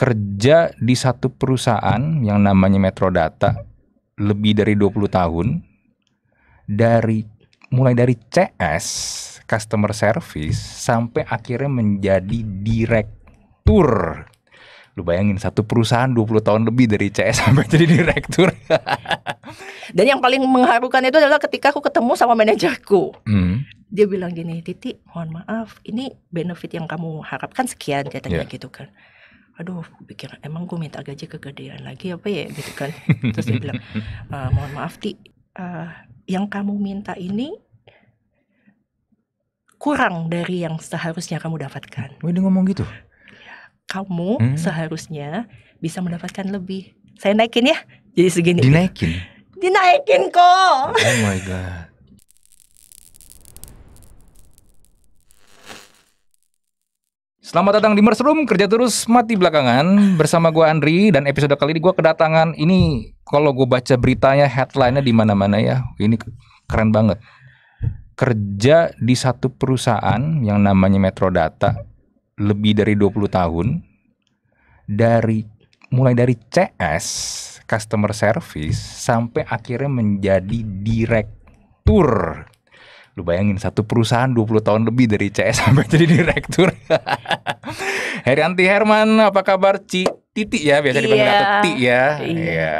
kerja di satu perusahaan yang namanya Metro Data lebih dari 20 tahun dari mulai dari CS customer service sampai akhirnya menjadi direktur lu bayangin satu perusahaan 20 tahun lebih dari CS sampai jadi direktur dan yang paling mengharukan itu adalah ketika aku ketemu sama manajerku hmm. dia bilang gini Titi mohon maaf ini benefit yang kamu harapkan sekian katanya yeah. gitu kan aduh pikir emang gue minta gaji kegedean lagi apa ya gitu kan terus dia bilang e, mohon maaf ti uh, yang kamu minta ini kurang dari yang seharusnya kamu dapatkan Wih, dia ngomong gitu kamu hmm. seharusnya bisa mendapatkan lebih saya naikin ya jadi segini dinaikin dinaikin kok oh my god Selamat datang di Mersroom, kerja terus mati belakangan bersama gue Andri dan episode kali ini gue kedatangan ini kalau gue baca beritanya headline-nya di mana-mana ya ini keren banget kerja di satu perusahaan yang namanya Metrodata lebih dari 20 tahun dari mulai dari CS customer service sampai akhirnya menjadi direktur Lu bayangin satu perusahaan 20 tahun lebih dari CS sampai jadi direktur. Herianti Herman, apa kabar? Ci Titi ya biasa dipanggil yeah. atau ya. Iya. iya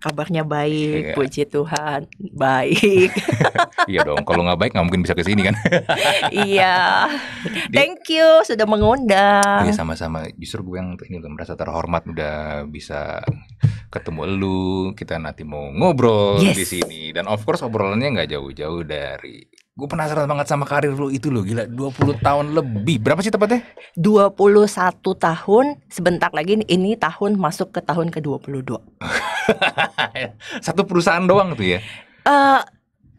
kabarnya baik, yeah. puji Tuhan, baik. iya dong, kalau nggak baik nggak mungkin bisa ke sini kan. iya. Thank you sudah mengundang. Iya sama-sama. Justru gue yang ini loh merasa terhormat udah bisa ketemu lu, kita nanti mau ngobrol yes. di sini dan of course obrolannya nggak jauh-jauh dari Gue penasaran banget sama karir lu itu loh gila 20 tahun lebih Berapa sih tepatnya? 21 tahun Sebentar lagi ini tahun masuk ke tahun ke-22 Satu perusahaan doang tuh ya? Uh,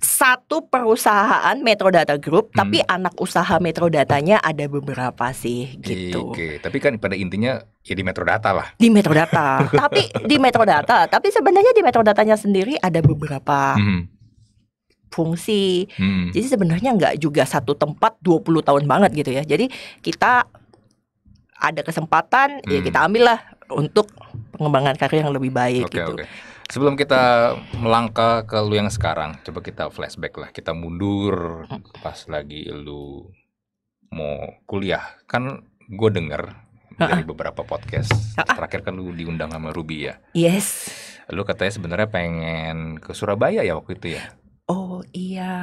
satu perusahaan Metro Data Group, hmm. tapi anak usaha Metro Datanya ada beberapa sih gitu. Oke, tapi kan pada intinya ya di Metro Data lah. Di Metro Data, tapi di Metro Data, tapi sebenarnya di Metro Datanya sendiri ada beberapa hmm fungsi. Hmm. Jadi sebenarnya nggak juga satu tempat 20 tahun banget gitu ya. Jadi kita ada kesempatan ya hmm. ya kita lah untuk pengembangan karir yang lebih baik okay, gitu. Okay. Sebelum kita melangkah ke lu yang sekarang, coba kita flashback lah, kita mundur hmm. pas lagi lu mau kuliah. Kan gue denger dari beberapa podcast terakhir kan lu diundang sama Ruby ya. Yes. Lu katanya sebenarnya pengen ke Surabaya ya waktu itu ya. Oh iya,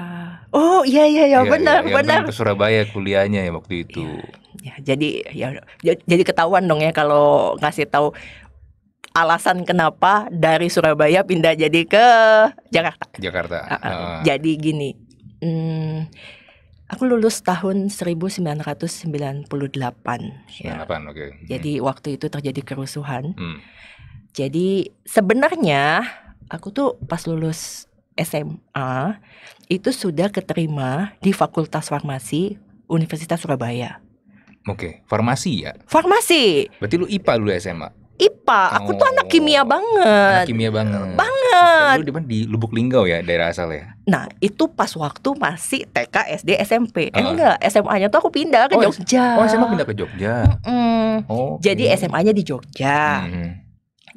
oh iya iya ya, ya benar ya, benar. Ke Surabaya kuliahnya ya waktu itu. Ya, ya jadi ya jadi ketahuan dong ya kalau ngasih tahu alasan kenapa dari Surabaya pindah jadi ke Jakarta. Jakarta. Uh, uh. Jadi gini, hmm, aku lulus tahun 1998. 98 ya. oke. Okay. Hmm. Jadi waktu itu terjadi kerusuhan. Hmm. Jadi sebenarnya aku tuh pas lulus SMA itu sudah keterima di Fakultas Farmasi Universitas Surabaya. Oke, farmasi ya. Farmasi. Berarti lu IPA dulu SMA. IPA. Aku oh, tuh anak kimia oh, banget. Anak kimia banget. Banget. Lu di mana di Lubuk Linggau ya daerah asal ya? Nah, itu pas waktu masih TK, SD, SMP. Eh, uh. enggak, SMA-nya tuh aku pindah ke oh, Jogja. Oh, SMA pindah ke Jogja. Mm hmm Oh. Okay. Jadi iya. SMA-nya di Jogja. Mm -hmm.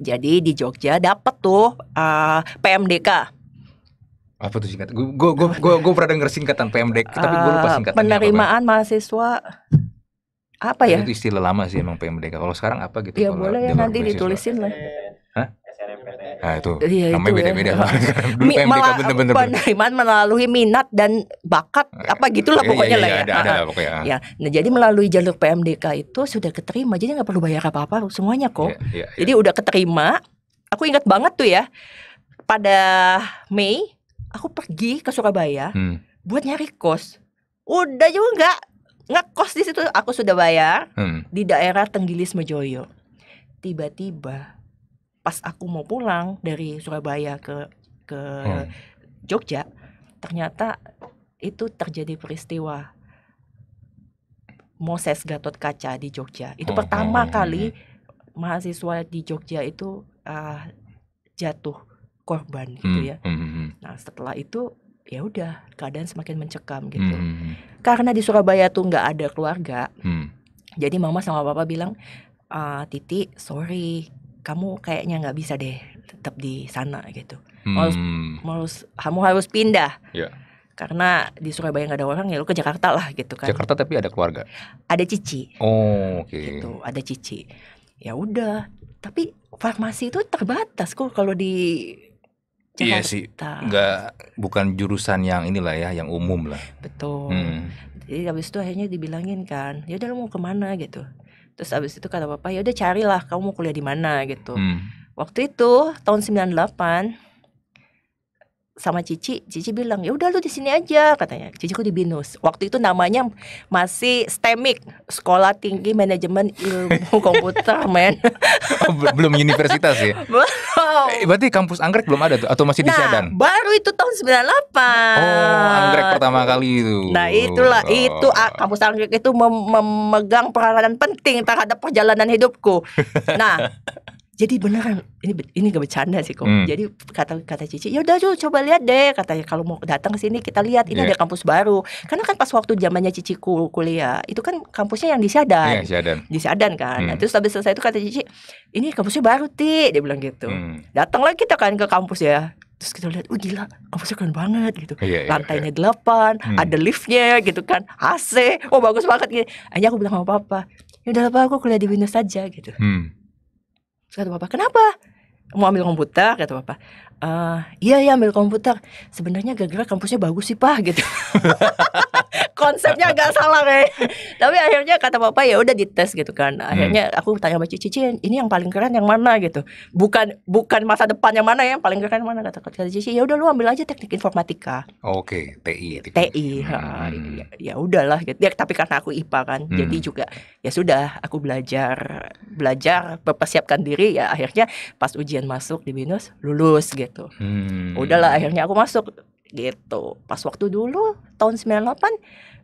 Jadi di Jogja dapat tuh uh, ah, PMDK apa tuh singkat? Gue gue gue gue pernah denger singkatan PMDK, tapi gue lupa eh, singkatan. Penerimaan apa, mahasiswa apa ya? Itu istilah lama sih emang PMDK. Kalau sekarang apa gitu? Ya boleh ya nanti ditulisin lah. Hah? Nah itu iya, namanya ya. beda-beda ya. Dulu Mi, PMDK bener-bener penerimaan melalui minat dan bakat eh, apa gitulah iya, iya, pokoknya ya, iya, lah ya. Ada, ada pokoknya. Ya, nah jadi melalui jalur PMDK itu sudah keterima, jadi nggak perlu bayar apa-apa semuanya kok. Iya, ya, ya. Jadi udah keterima. Aku ingat banget tuh ya pada Mei aku pergi ke Surabaya hmm. buat nyari kos. Udah juga nggak nggak kos di situ. Aku sudah bayar hmm. di daerah Tenggilis Mejoyo. Tiba-tiba pas aku mau pulang dari Surabaya ke ke hmm. Jogja, ternyata itu terjadi peristiwa Moses Gatot Kaca di Jogja. Itu oh, pertama oh, oh kali iya. mahasiswa di Jogja itu uh, jatuh korban gitu hmm, ya. Hmm, hmm, hmm. Nah setelah itu ya udah keadaan semakin mencekam gitu. Hmm. Karena di Surabaya tuh nggak ada keluarga, hmm. jadi mama sama papa bilang, ah, Titi sorry kamu kayaknya nggak bisa deh tetap di sana gitu. Hmm. Harus, harus kamu harus pindah. Yeah. Karena di Surabaya nggak ada orang ya lu ke Jakarta lah gitu kan. Jakarta tapi ada keluarga. Ada cici. Oh oke. Okay. Gitu ada cici. Ya udah tapi farmasi itu terbatas kok kalau di Iya Jakarta. Iya sih, enggak bukan jurusan yang inilah ya, yang umum lah. Betul. Hmm. Jadi abis itu akhirnya dibilangin kan, ya udah lu mau kemana gitu. Terus abis itu kata bapak, ya udah carilah kamu mau kuliah di mana gitu. Hmm. Waktu itu tahun 98 sama Cici, Cici bilang ya udah lu di sini aja katanya. Cici kok di Binus. Waktu itu namanya masih STEMIC, Sekolah Tinggi Manajemen Ilmu Komputer, men. Oh, belum universitas ya? Belum. Eh, berarti kampus anggrek belum ada tuh atau masih nah, di Sedan? baru itu tahun 98. Oh, anggrek pertama kali itu. Nah, itulah oh. itu ah, kampus anggrek itu mem memegang peranan penting terhadap perjalanan hidupku. Nah, jadi beneran ini ini gak bercanda sih kok. Hmm. Jadi kata kata Cici, ya udah coba lihat deh katanya kalau mau datang ke sini kita lihat ini yeah. ada kampus baru. Karena kan pas waktu zamannya Cici kuliah, itu kan kampusnya yang di Siadan. Yeah, Siadan. Di Siadan kan. Nah, hmm. terus habis selesai itu kata Cici, ini kampusnya baru Ti, dia bilang gitu. Hmm. Datanglah kita kan ke kampus ya terus kita lihat, oh gila, kampusnya keren banget gitu. Yeah, iya, iya. Lantainya yeah, delapan, hmm. ada liftnya gitu kan, AC, oh bagus banget gitu. Akhirnya aku bilang sama papa, ya udah apa aku kuliah di Windows saja gitu. Hmm. Terus kata papa, kenapa? Mau ambil komputer, kata papa uh, iya ya ambil komputer sebenarnya gara-gara kampusnya bagus sih pak gitu konsepnya agak salah kayak tapi akhirnya kata bapak ya udah dites gitu kan hmm. akhirnya aku tanya sama cici ini yang paling keren yang mana gitu bukan bukan masa depan yang mana ya yang paling keren mana kata kata cici ya udah lu ambil aja teknik informatika oke okay, TI TI, TI. Hmm. Iya. ya, udahlah gitu ya, tapi karena aku IPA kan hmm. jadi juga ya sudah aku belajar belajar mempersiapkan diri ya akhirnya pas ujian masuk di Minus lulus gitu gitu. Hmm. Udahlah akhirnya aku masuk gitu. Pas waktu dulu tahun 98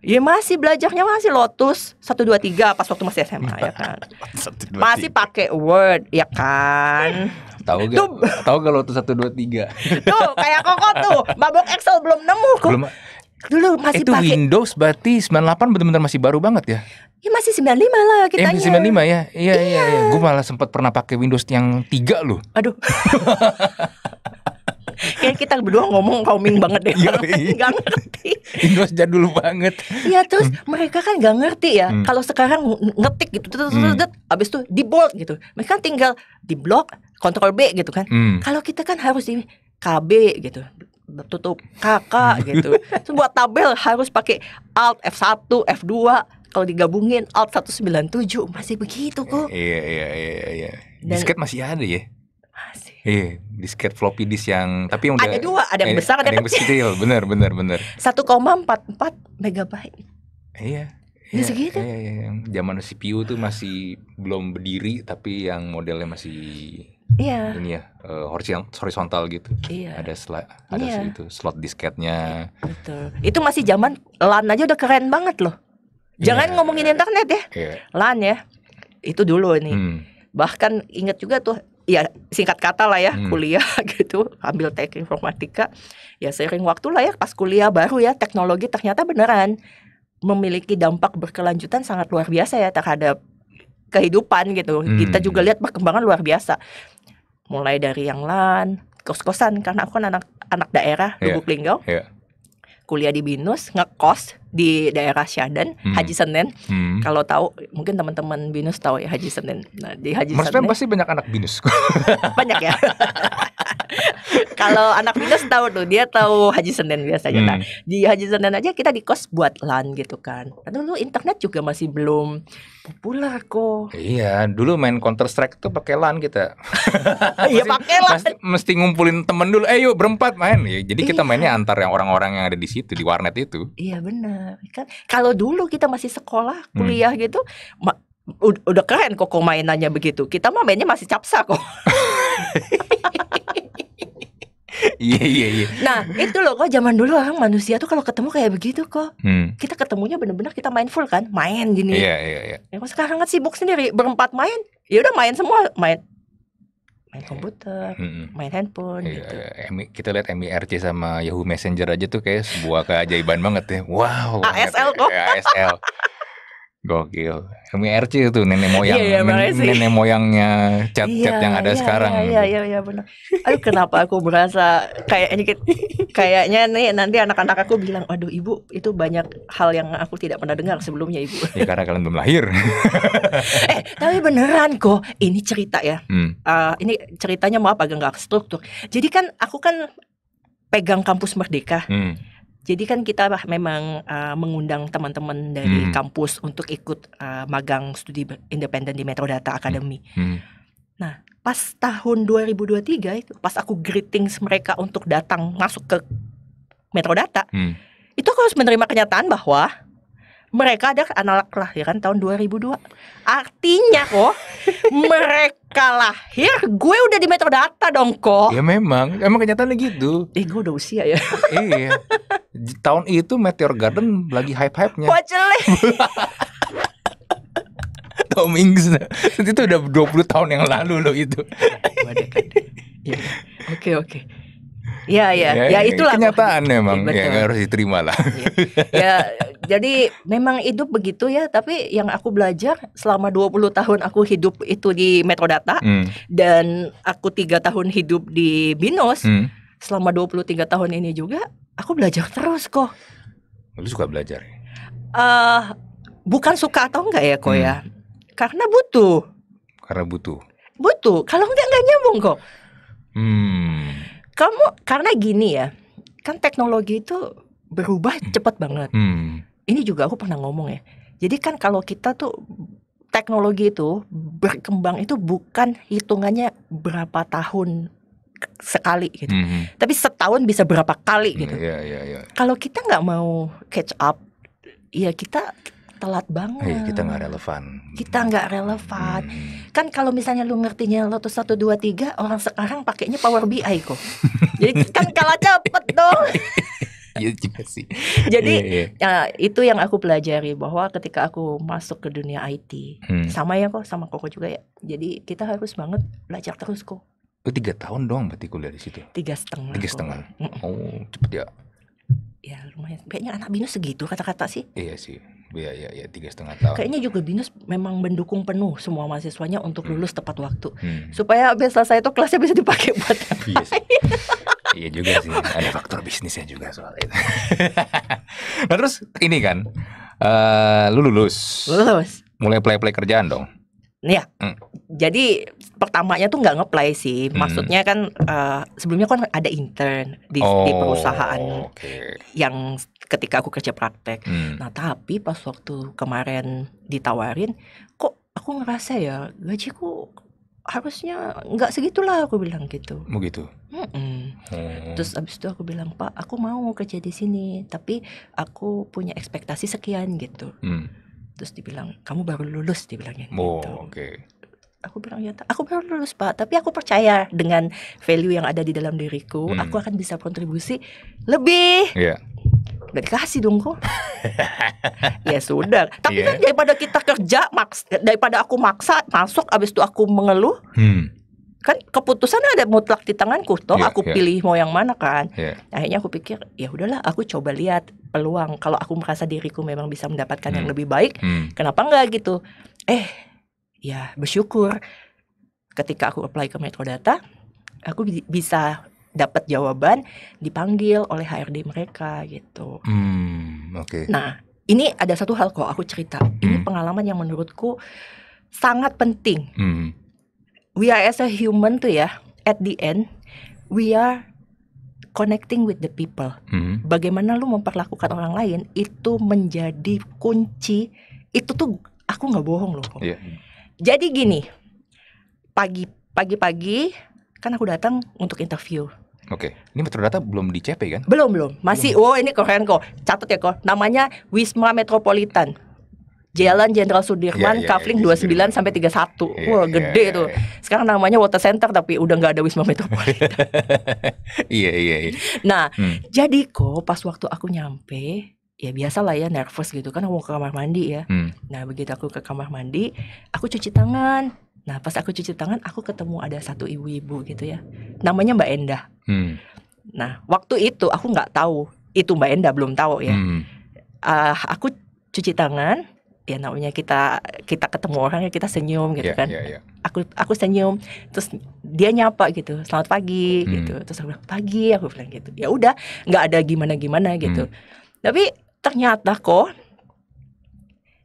ya masih belajarnya masih Lotus 123 pas waktu masih SMA ya kan. masih pakai Word ya kan. Tahu gak? tahu gak Lotus 123? tuh kayak koko tuh, babok Excel belum nemu kok. Belum, ah. dulu masih itu pake. Windows berarti 98 benar-benar masih baru banget ya Ya masih 95 lah kita. Eh, 95 ya. Iya iya iya. iya. Gue malah sempat pernah pakai Windows yang 3 loh. Aduh. Kayak kita berdua ngomong kauming banget deh. Iya, iya. gak ngerti. Windows jadul banget. Iya terus hmm. mereka kan gak ngerti ya. Hmm. Kalau sekarang ngetik gitu terus hmm. abis itu di bold gitu. Mereka kan tinggal di block kontrol B gitu kan. Hmm. Kalau kita kan harus di KB gitu tutup kakak gitu. Terus buat tabel harus pakai alt F1, F2 kalau digabungin alt 197 masih begitu kok. Iya iya iya iya. Dan, disket masih ada ya? Masih. Iya, disket floppy disk yang tapi yang udah ada dua, ada yang eh, besar, ada, ada yang kecil. kecil. benar benar benar. 1,44 megabyte. Iya. Iya, segitu. Iya, iya, zaman CPU tuh masih belum berdiri tapi yang modelnya masih Iya. Ini ya uh, horizontal gitu. Iya. Ada slot ada iya. itu slot disketnya. Betul. Itu masih zaman LAN aja udah keren banget loh. Jangan yeah. ngomongin internet ya. Yeah. LAN ya. Itu dulu nih. Hmm. Bahkan ingat juga tuh ya singkat kata lah ya hmm. kuliah gitu ambil teknik informatika ya sering waktu lah ya pas kuliah baru ya teknologi ternyata beneran memiliki dampak berkelanjutan sangat luar biasa ya terhadap kehidupan gitu hmm. kita juga hmm. lihat perkembangan luar biasa mulai dari yang lan kos-kosan karena aku kan anak anak daerah iya. Lubuk yeah. Linggau yeah kuliah di Binus, ngekos di daerah Syadan, hmm. Haji Senen. Hmm. Kalau tahu mungkin teman-teman Binus tahu ya Haji Senen. Nah, di Haji Mas Senen. pasti banyak anak Binus. banyak ya. Kalau anak minus tahu tuh, dia tahu Haji Senin biasanya. Hmm. di Haji Senin aja kita di kos buat LAN gitu kan. Karena dulu internet juga masih belum populer kok. Iya, dulu main Counter Strike tuh pakai LAN kita. Iya pakai LAN. Mesti, mesti ngumpulin temen dulu. Eh yuk berempat main. Ya, jadi iya. kita mainnya antar yang orang-orang yang ada di situ di warnet itu. Iya benar. Kan kalau dulu kita masih sekolah, hmm. kuliah hmm. gitu, udah keren kok mainannya begitu. Kita mah mainnya masih capsa kok. Iya iya iya. Nah itu loh kok zaman dulu orang manusia tuh kalau ketemu kayak begitu kok. Hmm. Kita ketemunya benar-benar kita mindful kan, main gini. Iya iya iya. Ya, sekarang kan sibuk sendiri berempat main, ya udah main semua main main iya. komputer, hmm. main handphone iya, gitu. Iya. iya. Kita lihat MIRC sama Yahoo Messenger aja tuh kayak sebuah keajaiban banget ya. Wow. ASL kok. ASL. Gokil. MRC itu nenek moyang iya, iya, nenek moyangnya cat-cat iya, yang ada iya, sekarang. Iya, iya iya iya benar. Aduh kenapa aku merasa kayaknya kayaknya nih nanti anak-anak aku bilang, "Aduh, Ibu, itu banyak hal yang aku tidak pernah dengar sebelumnya, Ibu." Ya karena kalian belum lahir. eh, tapi beneran kok, ini cerita ya. Hmm. Uh, ini ceritanya mau apa nggak struktur. Jadi kan aku kan pegang kampus Merdeka. Hmm jadi kan kita memang uh, mengundang teman-teman dari hmm. kampus untuk ikut uh, magang studi independen di Metro Data hmm. Academy. Hmm. Nah, pas tahun 2023 itu pas aku greetings mereka untuk datang masuk ke Metro Data, hmm. itu aku harus menerima kenyataan bahwa mereka ada anak kelahiran ya tahun 2002 artinya kok mereka lahir gue udah di metadata dong kok ya memang emang kenyataannya gitu eh gue udah usia ya iya tahun itu Meteor Garden lagi hype hypenya nya Wajeleh Tom Hanks itu udah 20 tahun yang lalu loh itu iya. oke oke Ya iya. Ya, ya itulah kenyataan aku. memang ya, yang harus diterima lah. Ya. ya, jadi memang hidup begitu ya, tapi yang aku belajar selama 20 tahun aku hidup itu di Metrodata hmm. dan aku tiga tahun hidup di Binos. Hmm. Selama 23 tahun ini juga aku belajar terus kok. Lu suka belajar? Ya? Eh, uh, bukan suka atau enggak ya, kok hmm. ya. Karena butuh. Karena butuh. Butuh. Kalau enggak enggak nyambung kok. Hmm kamu karena gini ya kan teknologi itu berubah cepat banget hmm. ini juga aku pernah ngomong ya jadi kan kalau kita tuh teknologi itu berkembang itu bukan hitungannya berapa tahun sekali gitu, -hmm. tapi setahun bisa berapa kali hmm, gitu. hmm, iya, yeah, yeah, yeah. Kalau kita nggak mau catch up, ya kita telat banget. Hey, iya, kita nggak relevan. Kita nggak relevan. Hmm. Kan kalau misalnya lu ngertinya Lotus satu dua tiga orang sekarang pakainya Power BI kok. Jadi kan kalah cepet dong. Iya juga sih. Jadi yeah, iya. yeah. Uh, itu yang aku pelajari bahwa ketika aku masuk ke dunia IT, hmm. sama ya kok sama Koko juga ya. Jadi kita harus banget belajar terus kok. Itu oh, tiga tahun dong berarti kuliah di situ. Tiga setengah. Tiga setengah. Kok. Oh cepet ya. Ya lumayan. Kayaknya anak binus segitu kata-kata sih. Iya sih. Iya iya iya tiga setengah tahun. Kayaknya juga binus memang mendukung penuh semua mahasiswanya untuk hmm. lulus tepat waktu hmm. supaya abis selesai itu kelasnya bisa dipakai buat apa? Iya yes. iya juga sih ada faktor bisnisnya juga soal itu. nah terus ini kan uh, lu lulus. Lulus. Mulai play play kerjaan dong. Iya. Hmm. Jadi pertamanya tuh nggak ngeplay sih. Hmm. Maksudnya kan uh, sebelumnya kan ada intern di, oh, di perusahaan okay. yang ketika aku kerja praktek. Hmm. Nah, tapi pas waktu kemarin ditawarin, kok aku ngerasa ya gajiku harusnya nggak segitulah aku bilang gitu. Mau oh, gitu. Hmm. Terus abis itu aku bilang Pak, aku mau kerja di sini, tapi aku punya ekspektasi sekian gitu. Hmm. Terus dibilang kamu baru lulus, dibilangnya gitu. oh, gitu. Oke. Okay. Aku bilang ya, aku baru lulus Pak, tapi aku percaya dengan value yang ada di dalam diriku, hmm. aku akan bisa kontribusi lebih. Yeah nggak dikasih dong kok ya sudah tapi yeah. kan daripada kita kerja maks daripada aku maksa masuk abis itu aku mengeluh hmm. kan keputusan ada mutlak di tanganku toh yeah, aku yeah. pilih mau yang mana kan yeah. akhirnya aku pikir ya udahlah aku coba lihat peluang kalau aku merasa diriku memang bisa mendapatkan hmm. yang lebih baik hmm. kenapa enggak gitu eh ya bersyukur ketika aku apply ke Metro Data aku bisa dapat jawaban dipanggil oleh HRD mereka gitu. Hmm, Oke. Okay. Nah ini ada satu hal kok aku cerita. Ini hmm. pengalaman yang menurutku sangat penting. Hmm. We are as a human tuh ya. At the end, we are connecting with the people. -hmm. Bagaimana lu memperlakukan orang lain itu menjadi kunci. Itu tuh aku nggak bohong loh. Yeah. Jadi gini, pagi pagi-pagi kan aku datang untuk interview. Oke. Ini Metro Data belum di CP kan? Belum, belum. Masih belum. oh ini keren kok. Catat ya kok. Namanya Wisma Metropolitan. Jalan Jenderal Sudirman, yeah, yeah, Kavling yeah, 29 yeah. sampai 31. Yeah, iya, Wah, iya, gede yeah, tuh. Iya. Sekarang namanya Water Center tapi udah nggak ada Wisma Metropolitan. Iya, iya, iya. Nah, hmm. jadi kok pas waktu aku nyampe, ya biasa lah ya nervous gitu kan aku mau ke kamar mandi ya. Hmm. Nah begitu aku ke kamar mandi, aku cuci tangan. Nah pas aku cuci tangan aku ketemu ada satu ibu-ibu gitu ya. Namanya Mbak Endah. Hmm. Nah waktu itu aku nggak tahu itu Mbak Endah belum tahu ya. Hmm. Uh, aku cuci tangan ya namanya kita kita ketemu orang ya kita senyum gitu yeah, kan. Yeah, yeah. Aku aku senyum terus dia nyapa gitu, "Selamat pagi" hmm. gitu. Terus aku bilang, "Pagi." Aku bilang gitu. Ya udah, nggak ada gimana-gimana gitu. Hmm. Tapi ternyata kok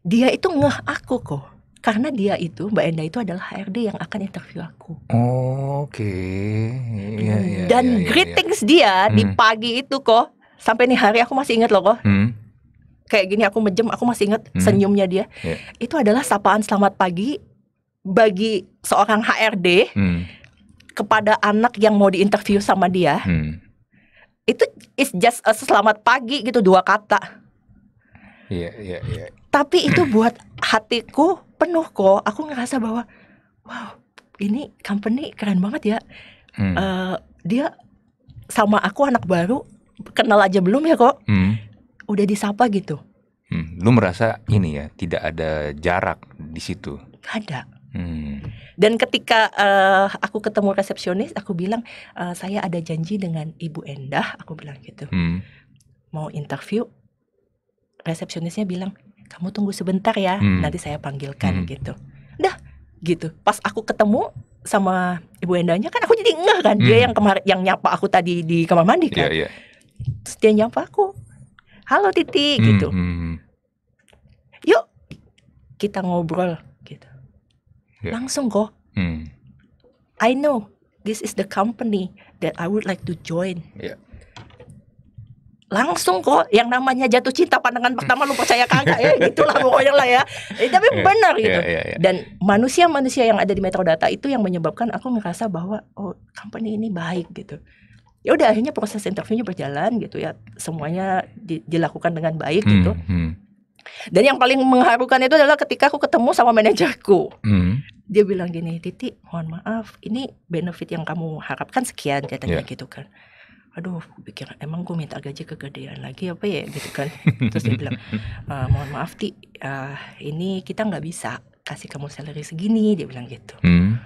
dia itu ngeh aku kok karena dia itu Mbak Enda itu adalah HRD yang akan interview aku. Oh, Oke. Okay. Yeah, yeah, Dan yeah, yeah, greetings yeah. dia iya. hmm. di pagi itu kok sampai nih hari aku masih ingat loh kok. Hmm. Kayak gini aku mejem, aku masih ingat hmm. senyumnya dia. Yeah. Itu adalah sapaan selamat pagi bagi seorang HRD hmm. kepada anak yang mau diinterview sama dia. Hmm. Itu is just a selamat pagi gitu dua kata. Iya, yeah, iya, yeah, iya. Yeah. Tapi itu buat hatiku penuh kok aku ngerasa bahwa wow ini company keren banget ya hmm. uh, dia sama aku anak baru kenal aja belum ya kok hmm. udah disapa gitu hmm. lu merasa ini ya tidak ada jarak di situ ada hmm. dan ketika uh, aku ketemu resepsionis aku bilang uh, saya ada janji dengan ibu Endah aku bilang gitu hmm. mau interview resepsionisnya bilang kamu tunggu sebentar ya hmm. nanti saya panggilkan hmm. gitu dah gitu pas aku ketemu sama ibu Endanya kan aku jadi ngeh kan hmm. dia yang kemarin yang nyapa aku tadi di kamar mandi iya, kan yeah, yeah. Terus dia nyapa aku halo Titi hmm. gitu hmm. hmm. yuk kita ngobrol gitu yeah. langsung kok hmm. I know this is the company that I would like to join yeah langsung kok yang namanya jatuh cinta pandangan pertama lu percaya kagak ya gitulah pokoknya lah ya eh, tapi yeah, benar iya, gitu yeah, yeah, yeah. dan manusia-manusia yang ada di metadata itu yang menyebabkan aku ngerasa bahwa oh company ini baik gitu ya udah akhirnya proses interviewnya berjalan gitu ya semuanya di, dilakukan dengan baik gitu hmm. hmm. dan yang paling mengharukan itu adalah ketika aku ketemu sama manajerku hmm. dia bilang gini titik mohon maaf ini benefit yang kamu harapkan sekian katanya yeah. gitu kan aduh aku pikir emang gue minta gaji kegedean lagi apa ya gitu kan terus dia bilang e, mohon maaf ti uh, ini kita nggak bisa kasih kamu salary segini dia bilang gitu hmm.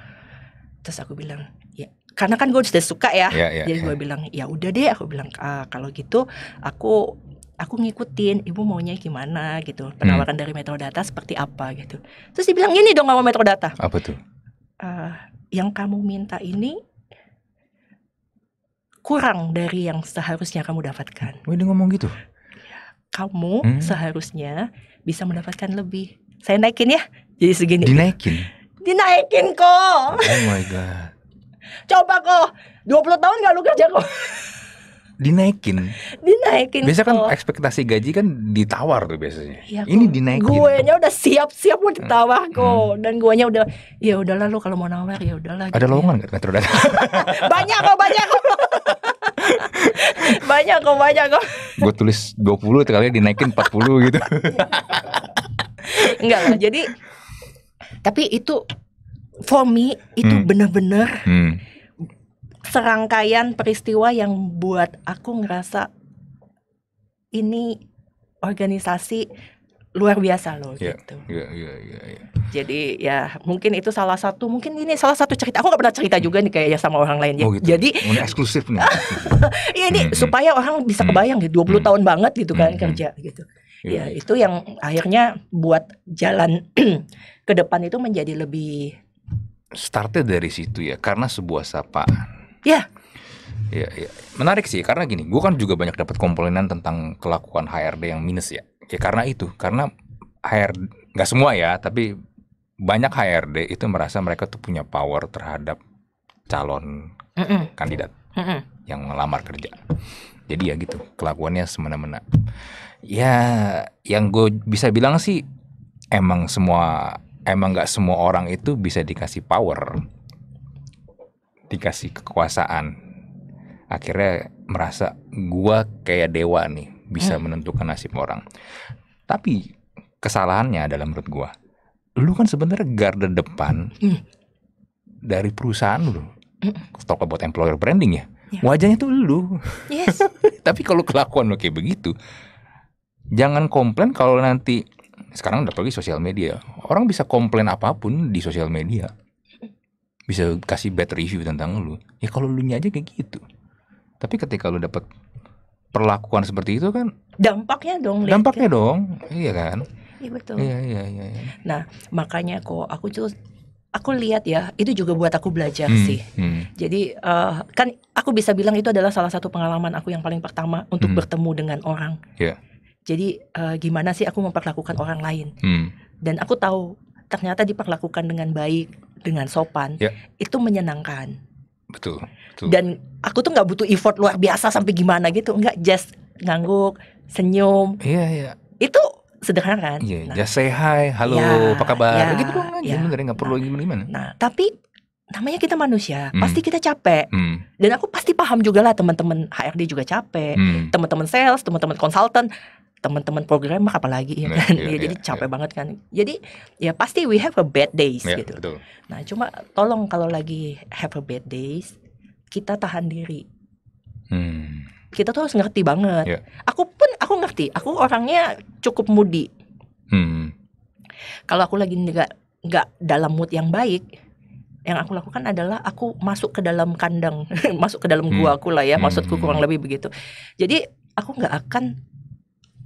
terus aku bilang ya karena kan gue sudah suka ya yeah, yeah, jadi gue ya. bilang ya udah deh aku bilang uh, kalau gitu aku aku ngikutin ibu maunya gimana gitu hmm. penawaran hmm. dari metrodata seperti apa gitu terus dia bilang ini dong sama metrodata apa tuh uh, yang kamu minta ini kurang dari yang seharusnya kamu dapatkan. Wih, oh, dia ngomong gitu. Kamu hmm. seharusnya bisa mendapatkan lebih. Saya naikin ya. Jadi segini. Dinaikin. Dinaikin kok. Oh my god. Coba kok. 20 tahun gak lu kerja kok dinaikin dinaikin biasa kan ekspektasi gaji kan ditawar tuh biasanya ya, ini dinaikin gue nya udah siap siap mau ditawar hmm. kok hmm. dan gue nya udah ya udahlah lo kalau mau nawar ya udahlah ada gitu ya. lowongan nggak ya. banyak kok banyak kok banyak kok banyak kok gue tulis dua 20 terkali dinaikin puluh gitu enggak lah jadi tapi itu for me itu hmm. benar benar hmm serangkaian peristiwa yang buat aku ngerasa ini organisasi luar biasa loh yeah, gitu. Yeah, yeah, yeah, yeah. Jadi ya mungkin itu salah satu mungkin ini salah satu cerita aku nggak pernah cerita juga nih kayak sama orang lain ya. Oh, gitu. Jadi ini eksklusif nih. ya ini mm -hmm. supaya orang bisa hmm, kebayang gitu 20 mm -hmm. tahun banget gitu kan mm -hmm. kerja gitu. Yeah. Ya iya. itu yang akhirnya buat jalan ke depan itu menjadi lebih startnya dari situ ya karena sebuah sapaan Ya. Ya, ya. Menarik sih karena gini, gue kan juga banyak dapat komplainan tentang kelakuan HRD yang minus ya. Ya karena itu, karena HRD nggak semua ya, tapi banyak HRD itu merasa mereka tuh punya power terhadap calon mm -mm. kandidat mm -mm. yang melamar kerja. Jadi ya gitu, kelakuannya semena-mena. Ya, yang gue bisa bilang sih emang semua emang nggak semua orang itu bisa dikasih power dikasih kekuasaan akhirnya merasa gua kayak dewa nih bisa hmm. menentukan nasib orang tapi kesalahannya adalah menurut gua lu kan sebenarnya garda depan hmm. dari perusahaan lu hmm. talk about employer branding ya yeah. wajahnya tuh lu yes. tapi kalau kelakuan lu kayak begitu jangan komplain kalau nanti sekarang udah pergi sosial media orang bisa komplain apapun di sosial media bisa kasih bad review tentang lu ya kalau lu aja kayak gitu tapi ketika lu dapat perlakuan seperti itu kan dampaknya dong dampaknya kan? dong iya kan iya betul iya iya iya, iya. nah makanya kok aku tuh aku lihat ya itu juga buat aku belajar hmm, sih hmm. jadi uh, kan aku bisa bilang itu adalah salah satu pengalaman aku yang paling pertama untuk hmm. bertemu dengan orang yeah. jadi uh, gimana sih aku memperlakukan orang lain hmm. dan aku tahu ternyata diperlakukan dengan baik, dengan sopan, ya. itu menyenangkan. Betul. betul. Dan aku tuh nggak butuh effort luar biasa sampai gimana gitu, nggak just ngangguk, senyum. Iya iya. Itu sederhana kan? Iya. Nah, just say hi, halo, ya, apa kabar? Ya, gitu aja, ya. nggak perlu nah, gimana gimana. Nah tapi namanya kita manusia, hmm. pasti kita capek. Hmm. Dan aku pasti paham juga lah teman-teman HRD juga capek, hmm. teman-teman sales, teman-teman konsultan teman-teman programmer apalagi ya nah, kan yeah, yeah, ya, jadi iya, capek yeah. banget kan jadi ya pasti we have a bad days yeah, gitu betul. nah cuma tolong kalau lagi have a bad days kita tahan diri hmm. kita tuh harus ngerti banget yeah. aku pun aku ngerti aku orangnya cukup mudi hmm. kalau aku lagi nggak nggak dalam mood yang baik yang aku lakukan adalah aku masuk ke dalam kandang, masuk ke dalam gua hmm. aku lah ya, maksudku kurang hmm. lebih begitu. Jadi aku nggak akan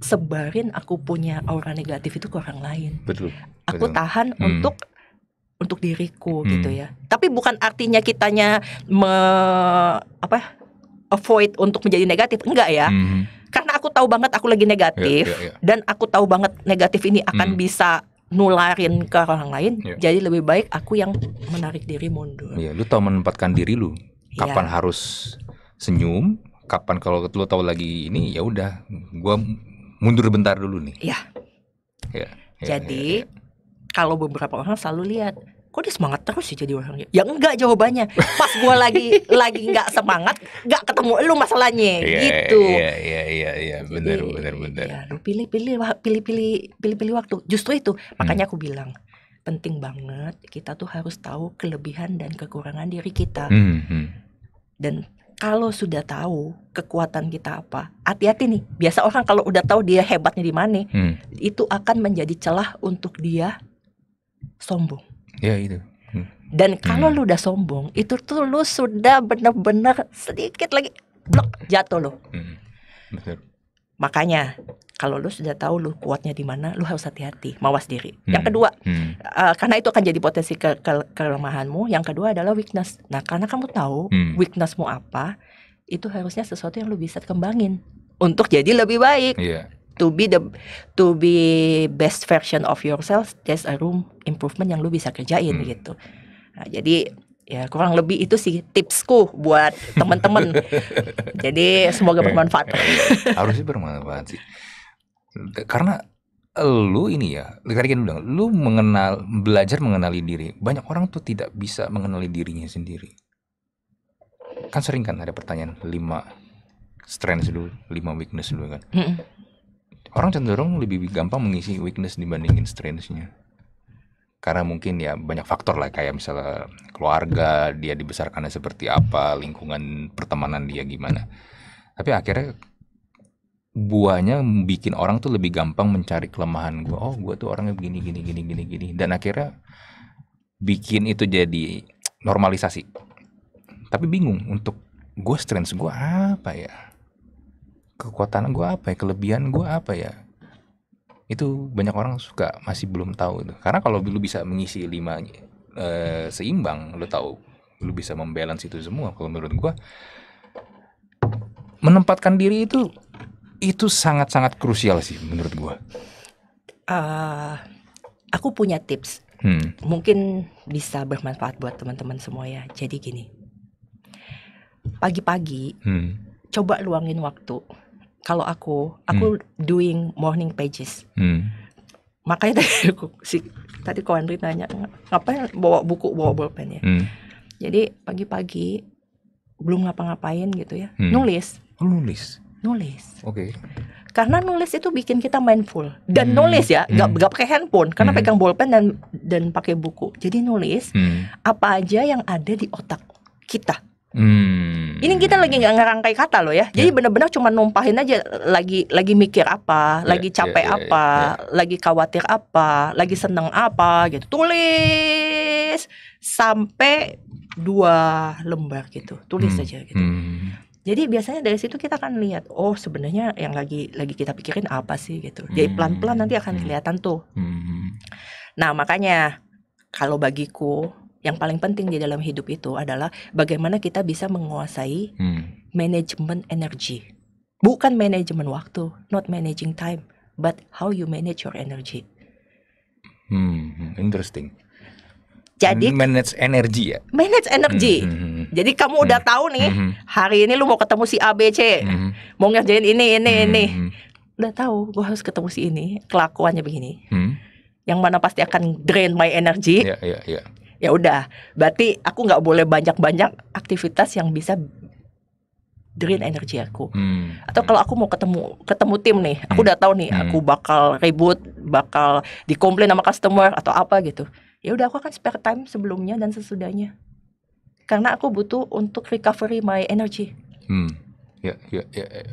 sebarin aku punya aura negatif itu ke orang lain. Betul. Aku tahan hmm. untuk untuk diriku hmm. gitu ya. Tapi bukan artinya kitanya me, apa avoid untuk menjadi negatif, enggak ya. Hmm. Karena aku tahu banget aku lagi negatif yeah, yeah, yeah. dan aku tahu banget negatif ini akan hmm. bisa nularin ke orang lain. Yeah. Jadi lebih baik aku yang menarik diri mundur. Iya, yeah, lu tahu menempatkan diri lu. Iya. Kapan yeah. harus senyum, kapan kalau lu tahu lagi ini ya udah gua mundur bentar dulu nih. Iya. Ya, ya, jadi ya, ya. kalau beberapa orang selalu lihat kok dia semangat terus sih ya jadi orangnya. ya enggak jawabannya pas gua lagi lagi enggak semangat enggak ketemu lu masalahnya ya, gitu iya iya iya iya benar benar benar ya, lu pilih pilih pilih pilih pilih pilih waktu justru itu hmm. makanya aku bilang penting banget kita tuh harus tahu kelebihan dan kekurangan diri kita hmm, hmm. dan kalau sudah tahu kekuatan kita apa, hati-hati nih. Biasa orang kalau udah tahu dia hebatnya di mana, hmm. itu akan menjadi celah untuk dia sombong. Ya itu. Hmm. Dan hmm. kalau hmm. lu udah sombong, itu tuh lu sudah benar-benar sedikit lagi blok jatuh lo. Hmm. Makanya kalau lu sudah tahu lu kuatnya di mana, lu harus hati-hati, mawas diri. Hmm. Yang kedua, hmm. uh, karena itu akan jadi potensi ke ke kelemahanmu. Yang kedua adalah weakness. Nah, karena kamu tahu hmm. weaknessmu apa, itu harusnya sesuatu yang lu bisa kembangin untuk jadi lebih baik. Yeah. To be the to be best version of yourself, there's a room improvement yang lu bisa kerjain hmm. gitu. Nah, jadi ya kurang lebih itu sih tipsku buat teman-teman. jadi semoga bermanfaat. Eh, harusnya bermanfaat sih. Hmm. karena lu ini ya tadi kan bilang lu mengenal belajar mengenali diri banyak orang tuh tidak bisa mengenali dirinya sendiri kan sering kan ada pertanyaan lima strength dulu lima weakness dulu kan mm. orang cenderung lebih gampang mengisi weakness dibandingin strengthsnya karena mungkin ya banyak faktor lah kayak misalnya keluarga dia dibesarkannya seperti apa lingkungan pertemanan dia gimana tapi akhirnya buahnya bikin orang tuh lebih gampang mencari kelemahan gue oh gue tuh orangnya begini gini gini gini gini dan akhirnya bikin itu jadi normalisasi tapi bingung untuk gue strength gue apa ya kekuatan gue apa ya kelebihan gue apa ya itu banyak orang suka masih belum tahu itu karena kalau lu bisa mengisi lima e, seimbang lu tahu lu bisa membalance itu semua kalau menurut gue menempatkan diri itu itu sangat-sangat krusial sih menurut gue. Uh, aku punya tips, hmm. mungkin bisa bermanfaat buat teman-teman semua ya. Jadi gini, pagi-pagi hmm. coba luangin waktu. Kalau aku, aku hmm. doing morning pages. Hmm. Makanya tadi aku, si tadi kawan Rita nanya ngapain bawa buku bawa bolpen ya. Hmm. Jadi pagi-pagi belum ngapa-ngapain gitu ya, hmm. nulis. Oh, nulis nulis. Oke. Okay. Karena nulis itu bikin kita mindful dan hmm. nulis ya, nggak hmm. pakai handphone karena hmm. pegang bolpen dan dan pakai buku. Jadi nulis hmm. apa aja yang ada di otak kita. Hmm. Ini kita lagi nggak ngerangkai kata loh ya. Jadi yeah. benar-benar cuma numpahin aja lagi lagi mikir apa, yeah, lagi ya, capek yeah, yeah, apa, yeah, yeah. lagi khawatir apa, lagi hmm. seneng apa gitu. Tulis sampai dua lembar gitu. Tulis hmm. aja gitu. Hmm. Jadi biasanya dari situ kita akan lihat, oh sebenarnya yang lagi lagi kita pikirin apa sih gitu. Jadi hmm. pelan-pelan nanti akan hmm. kelihatan tuh. Hmm. Nah makanya kalau bagiku yang paling penting di dalam hidup itu adalah bagaimana kita bisa menguasai hmm. manajemen energi. Bukan manajemen waktu, not managing time, but how you manage your energy. Hmm, interesting. Jadi manage energi ya. Manage energi. Hmm, hmm, jadi kamu udah hmm. tahu nih hmm. hari ini lu mau ketemu si ABC, hmm. mau ngajarin ini ini ini. Udah tahu gua harus ketemu si ini, kelakuannya begini. Yang mana pasti akan drain my energy. Yeah, yeah, yeah. Ya udah, berarti aku nggak boleh banyak-banyak aktivitas yang bisa drain energi aku. Hmm. Atau kalau aku mau ketemu ketemu tim nih, aku hmm. udah tahu nih hmm. aku bakal ribut, bakal dikomplain sama customer atau apa gitu. Ya udah aku akan spare time sebelumnya dan sesudahnya karena aku butuh untuk recovery my energy. Hmm. Ya, ya, ya. ya.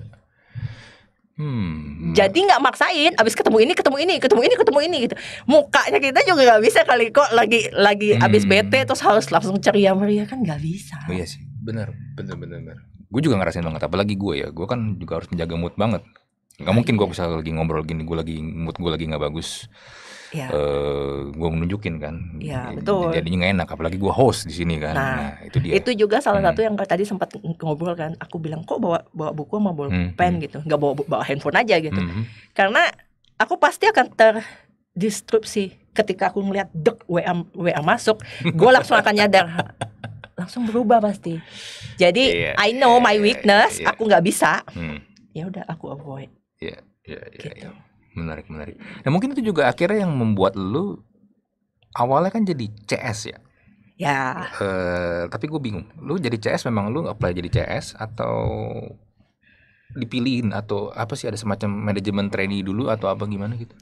Hmm. Jadi nggak maksain, abis ketemu ini, ketemu ini, ketemu ini, ketemu ini gitu. Mukanya kita juga nggak bisa kali kok lagi lagi hmm. abis bete terus harus langsung ceria meriah kan nggak bisa. Oh, iya sih, benar, benar, benar, benar. Gue juga ngerasain banget, apalagi gue ya, gue kan juga harus menjaga mood banget. Gak ah, mungkin gue iya. bisa lagi ngobrol gini, gue lagi mood gue lagi nggak bagus yeah. Ya. uh, gue menunjukin kan. Iya, betul. Jadi nggak enak, apalagi gue host di sini kan. Nah, nah, itu dia. Itu juga salah hmm. satu yang tadi sempat ngobrol kan. Aku bilang kok bawa bawa buku sama bawa hmm. pen hmm. gitu, nggak bawa bawa handphone aja gitu. Hmm. Karena aku pasti akan terdistrupsi ketika aku ngeliat dek WA WA masuk, gue langsung akan nyadar langsung berubah pasti. Jadi yeah, iya, I know yeah, my iya, weakness, yeah, yeah. aku nggak bisa. Hmm. Ya udah aku avoid. Yeah, yeah, yeah, gitu. Yeah menarik menarik nah mungkin itu juga akhirnya yang membuat lu awalnya kan jadi CS ya ya uh, tapi gue bingung lu jadi CS memang lu apply jadi CS atau dipilihin atau apa sih ada semacam manajemen trainee dulu atau apa gimana gitu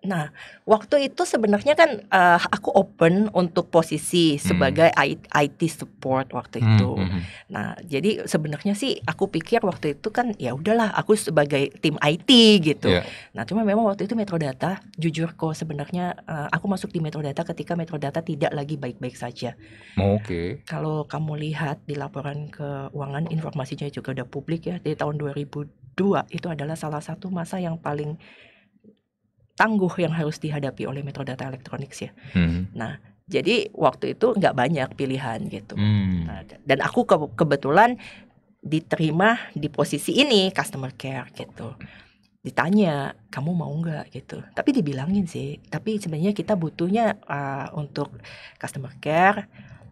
Nah, waktu itu sebenarnya kan uh, aku open untuk posisi hmm. sebagai IT support waktu hmm, itu. Hmm, hmm. Nah, jadi sebenarnya sih aku pikir waktu itu kan ya udahlah aku sebagai tim IT gitu. Yeah. Nah, cuma memang waktu itu Metro Data jujur kok sebenarnya uh, aku masuk di Metro Data ketika Metro Data tidak lagi baik-baik saja. Oh, Oke. Okay. Kalau kamu lihat di laporan keuangan informasinya juga udah publik ya di tahun dua itu adalah salah satu masa yang paling tangguh yang harus dihadapi oleh metadata elektronik ya. Hmm. Nah, jadi waktu itu nggak banyak pilihan gitu. Hmm. Nah, dan aku ke kebetulan diterima di posisi ini customer care gitu. Ditanya kamu mau nggak gitu, tapi dibilangin sih. Tapi sebenarnya kita butuhnya uh, untuk customer care.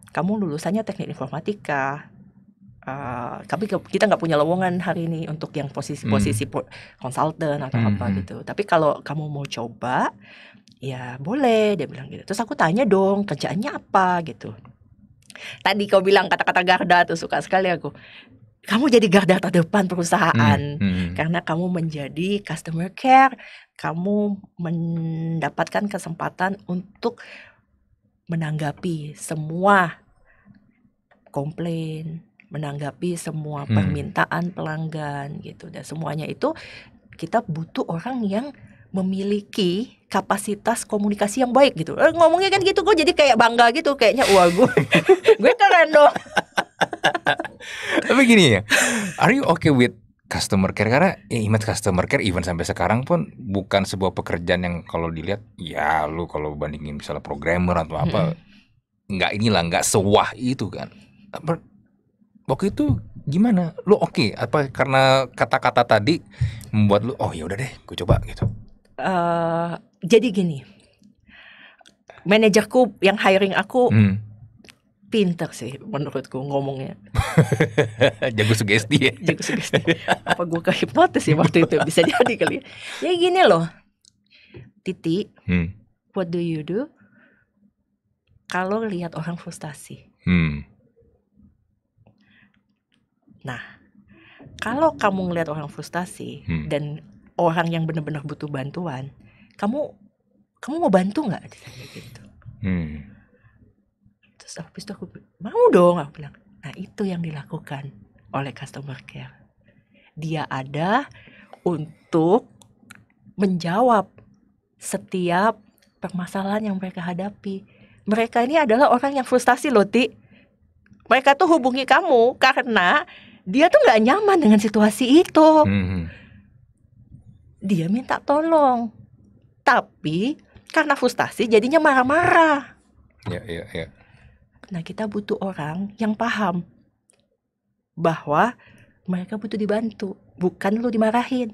Kamu lulusannya teknik informatika, Ah, tapi tapi kita nggak punya lowongan hari ini untuk yang posisi-posisi hmm. konsultan atau hmm. apa hmm. gitu. Tapi kalau kamu mau coba, ya boleh dia bilang gitu. Terus aku tanya dong kerjaannya apa gitu. Tadi kau bilang kata-kata garda tuh suka sekali aku. Kamu jadi garda terdepan perusahaan hmm. Hmm. karena kamu menjadi customer care, kamu mendapatkan kesempatan untuk menanggapi semua komplain, menanggapi semua hmm. permintaan pelanggan gitu dan semuanya itu kita butuh orang yang memiliki kapasitas komunikasi yang baik gitu. Eh, ngomongnya kan gitu gue jadi kayak bangga gitu kayaknya wah gue gue keren dong. Tapi gini ya, are you okay with customer care karena ya, image customer care even sampai sekarang pun bukan sebuah pekerjaan yang kalau dilihat ya lu kalau bandingin misalnya programmer atau apa hmm. nggak inilah nggak sewah itu kan. But waktu itu gimana? Lu oke okay? apa karena kata-kata tadi membuat lu oh ya udah deh, gue coba gitu. Uh, jadi gini. Manajerku yang hiring aku hmm. pinter sih menurutku ngomongnya. Jago sugesti ya. Jago sugesti. Apa gue kehipnotis ya waktu itu bisa jadi kali. Ya, ya gini loh. Titi, hmm. what do you do? Kalau lihat orang frustasi. Hmm Nah, kalau kamu ngelihat orang frustasi hmm. dan orang yang benar-benar butuh bantuan, kamu kamu mau bantu nggak? Ditanya gitu. Hmm. Terus habis itu aku mau dong, aku bilang. Nah itu yang dilakukan oleh customer care. Dia ada untuk menjawab setiap permasalahan yang mereka hadapi. Mereka ini adalah orang yang frustasi loh, Ti. Mereka tuh hubungi kamu karena dia tuh nggak nyaman dengan situasi itu hmm. dia minta tolong tapi karena frustasi jadinya marah-marah ya ya ya nah kita butuh orang yang paham bahwa mereka butuh dibantu bukan lu dimarahin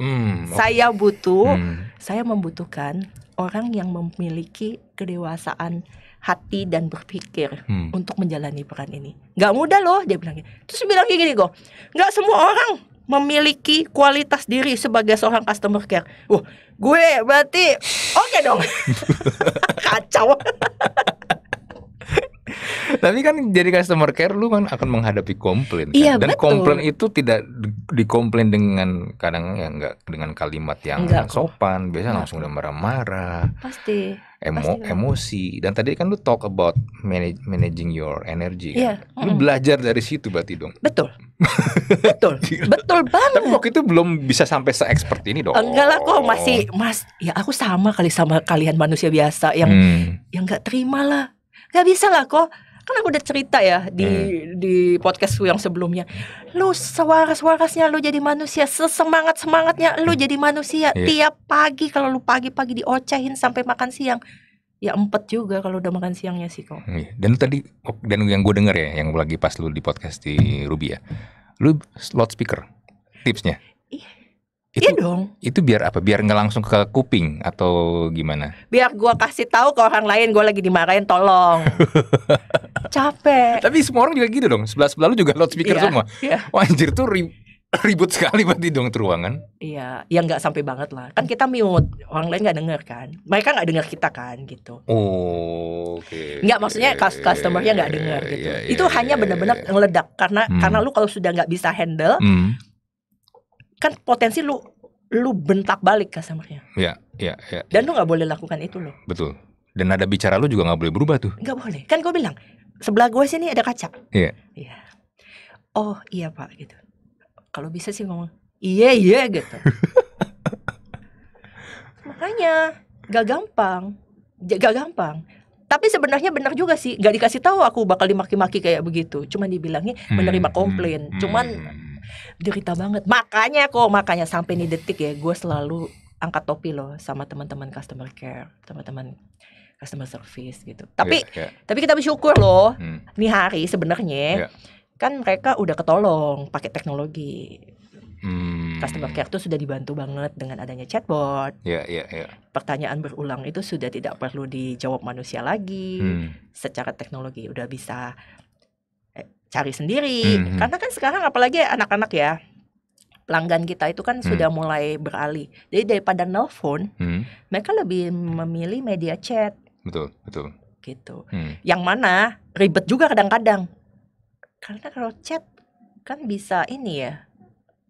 hmm, okay. saya butuh hmm. saya membutuhkan orang yang memiliki kedewasaan hati dan berpikir hmm. untuk menjalani peran ini. Gak mudah loh dia bilang gitu. Terus dia bilang gini kok, gak semua orang memiliki kualitas diri sebagai seorang customer care. Wah, gue berarti oke okay dong. Kacau. Tapi kan jadi customer care lu kan akan menghadapi komplain kan? Iya, dan betul. komplain itu tidak dikomplain dengan kadang ya enggak dengan kalimat yang enggak, sopan, biasanya langsung udah marah-marah. Pasti emo Pasti emosi dan tadi kan lu talk about manage, managing your energy kan? Iya, mm -hmm. belajar dari situ berarti dong betul betul betul banget tapi waktu itu belum bisa sampai se expert ini dong enggak lah kok masih mas ya aku sama kali sama kalian manusia biasa yang hmm. yang nggak terima lah nggak bisa lah kok kan aku udah cerita ya di hmm. di podcast yang sebelumnya lu sewaras-warasnya lu jadi manusia sesemangat semangatnya lu hmm. jadi manusia yeah. tiap pagi kalau lu pagi-pagi diocehin sampai makan siang ya empat juga kalau udah makan siangnya sih kok iya. dan lu tadi dan yang gue denger ya yang lagi pas lu di podcast di Ruby ya lu loudspeaker tipsnya Iya itu, iya dong. Itu biar apa? Biar nggak langsung ke kuping atau gimana? Biar gua kasih tahu ke orang lain gua lagi dimarahin, tolong. Capek. Tapi semua orang juga gitu dong. Sebelah sebelah lu juga loudspeaker iya, semua. Iya. Wah anjir tuh ri ribut sekali berarti dong ruangan. Iya, yang nggak sampai banget lah. Kan kita mute, orang lain nggak denger kan. Mereka nggak denger kita kan gitu. Oh, oke. Okay. Nggak maksudnya iya, iya, customernya nggak denger gitu. Yeah, yeah, itu yeah, hanya benar-benar yeah. ngeledak karena hmm. karena lu kalau sudah nggak bisa handle, hmm kan potensi lu lu bentak balik customernya. Kan iya, iya, iya. Ya. Dan iya. lu nggak boleh lakukan itu loh. Betul. Dan ada bicara lu juga nggak boleh berubah tuh. Nggak boleh. Kan gue bilang sebelah gue sini ada kaca. Iya. Iya. Oh iya pak gitu. Kalau bisa sih ngomong iya iya gitu. Makanya gak gampang, gak gampang. Tapi sebenarnya benar juga sih, gak dikasih tahu aku bakal dimaki-maki kayak begitu. Cuman dibilangnya menerima hmm, hmm, komplain. Hmm, Cuman derita banget makanya kok makanya sampai nih detik ya gue selalu angkat topi loh sama teman-teman customer care teman-teman customer service gitu tapi yeah, yeah. tapi kita bersyukur loh hmm. nih hari sebenarnya yeah. kan mereka udah ketolong pakai teknologi Hmm. Customer care itu sudah dibantu banget dengan adanya chatbot. Yeah, yeah, yeah. Pertanyaan berulang itu sudah tidak perlu dijawab manusia lagi. Hmm. Secara teknologi udah bisa cari sendiri. Mm-hmm. Karena kan sekarang apalagi anak-anak ya pelanggan kita itu kan hmm. sudah mulai beralih. Jadi daripada nelfon hmm. mereka lebih memilih media chat. Betul, betul. Gitu. Hmm. Yang mana ribet juga kadang-kadang. Karena kalau chat kan bisa ini ya,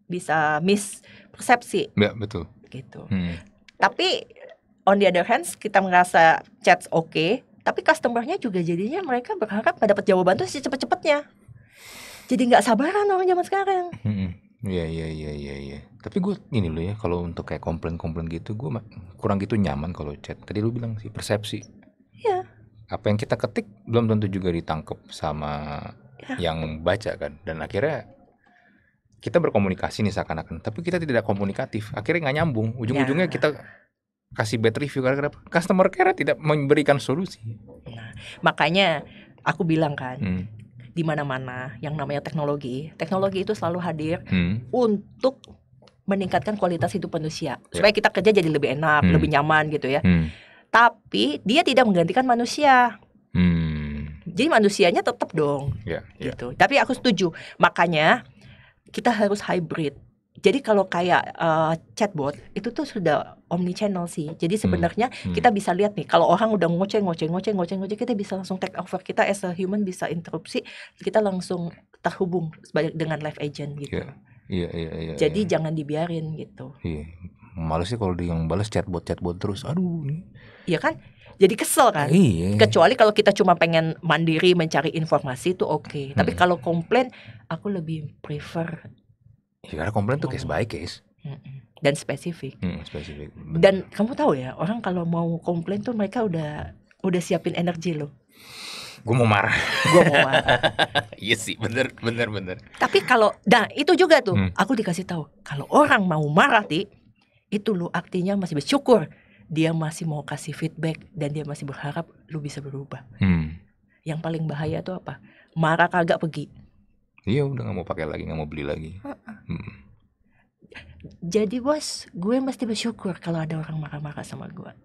bisa miss persepsi. Ya, betul. Gitu. Hmm. Tapi on the other hand kita merasa chat oke, okay, tapi customernya juga jadinya mereka berharap dapat jawaban tuh secepat-cepatnya jadi nggak sabaran orang zaman sekarang Iya iya iya iya ya. Tapi gue ini loh ya kalau untuk kayak komplain-komplain gitu gue kurang gitu nyaman kalau chat. Tadi lu bilang sih persepsi. Iya. Apa yang kita ketik belum tentu juga ditangkap sama ya. yang baca kan. Dan akhirnya kita berkomunikasi nih seakan-akan, tapi kita tidak komunikatif. Akhirnya nggak nyambung. Ujung-ujungnya ya. kita kasih bad review karena kenapa? Customer care tidak memberikan solusi. Nah, makanya aku bilang kan, hmm di mana-mana yang namanya teknologi. Teknologi itu selalu hadir hmm. untuk meningkatkan kualitas hidup manusia yeah. supaya kita kerja jadi lebih enak, hmm. lebih nyaman gitu ya. Hmm. Tapi dia tidak menggantikan manusia. Hmm. Jadi manusianya tetap dong. Yeah, yeah. Gitu. Tapi aku setuju. Makanya kita harus hybrid jadi kalau kayak uh, chatbot itu tuh sudah omni channel sih. Jadi hmm. sebenarnya hmm. kita bisa lihat nih kalau orang udah ngoceh ngoceh ngoceh ngoceh ngoceh kita bisa langsung take over. Kita as a human bisa interupsi, kita langsung terhubung dengan live agent gitu. Iya, iya, iya. iya Jadi yeah. jangan dibiarin gitu. Iya. Males sih kalau yang balas chatbot chatbot terus. Aduh nih. Iya kan? jadi kesel kan. Iya. Kecuali kalau kita cuma pengen mandiri mencari informasi itu oke. Okay. Tapi hmm. kalau komplain, aku lebih prefer Ya, karena komplain tuh case oh. by case. Dan spesifik. Hmm, spesifik. Dan kamu tahu ya, orang kalau mau komplain tuh mereka udah udah siapin energi loh. Gue mau marah. Gue mau marah. iya sih, bener, bener, bener. Tapi kalau, nah itu juga tuh, hmm. aku dikasih tahu kalau orang mau marah ti, itu lo artinya masih bersyukur dia masih mau kasih feedback dan dia masih berharap lu bisa berubah. Hmm. Yang paling bahaya tuh apa? Marah kagak pergi. Iya udah nggak mau pakai lagi, nggak mau beli lagi. Hmm. Jadi bos, gue mesti bersyukur kalau ada orang marah-marah sama gue.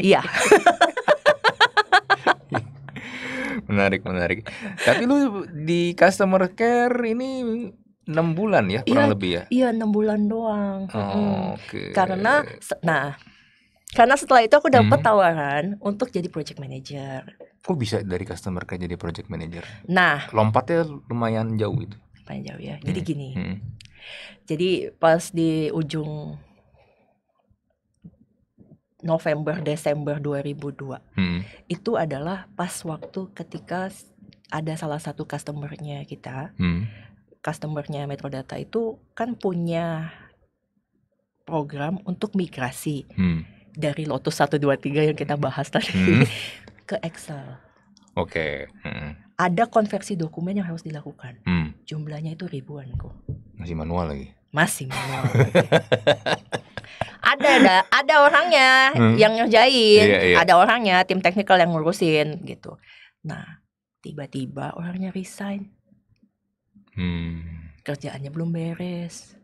Iya. menarik, menarik. Tapi lu di customer care ini enam bulan ya kurang ya, lebih ya? Iya enam bulan doang. Oh, hmm. okay. Karena nah karena setelah itu aku dapat hmm. tawaran untuk jadi project manager. Kok bisa dari customer care jadi project manager? Nah, lompatnya lumayan jauh itu. Lumayan jauh ya. Hmm. Jadi hmm. gini. Hmm. Jadi pas di ujung November Desember 2002 hmm. itu adalah pas waktu ketika ada salah satu customernya kita, hmm. customernya Metrodata itu kan punya program untuk migrasi hmm. dari Lotus 123 yang kita bahas tadi hmm. ke Excel. Oke. Okay. Hmm. Ada konversi dokumen yang harus dilakukan. Hmm. Jumlahnya itu ribuan kok. Masih manual lagi. Masih manual. lagi. ada ada ada orangnya hmm. yang ngerjain, iya, iya. ada orangnya tim teknikal yang ngurusin gitu. Nah, tiba-tiba orangnya resign. Hmm. Kerjaannya belum beres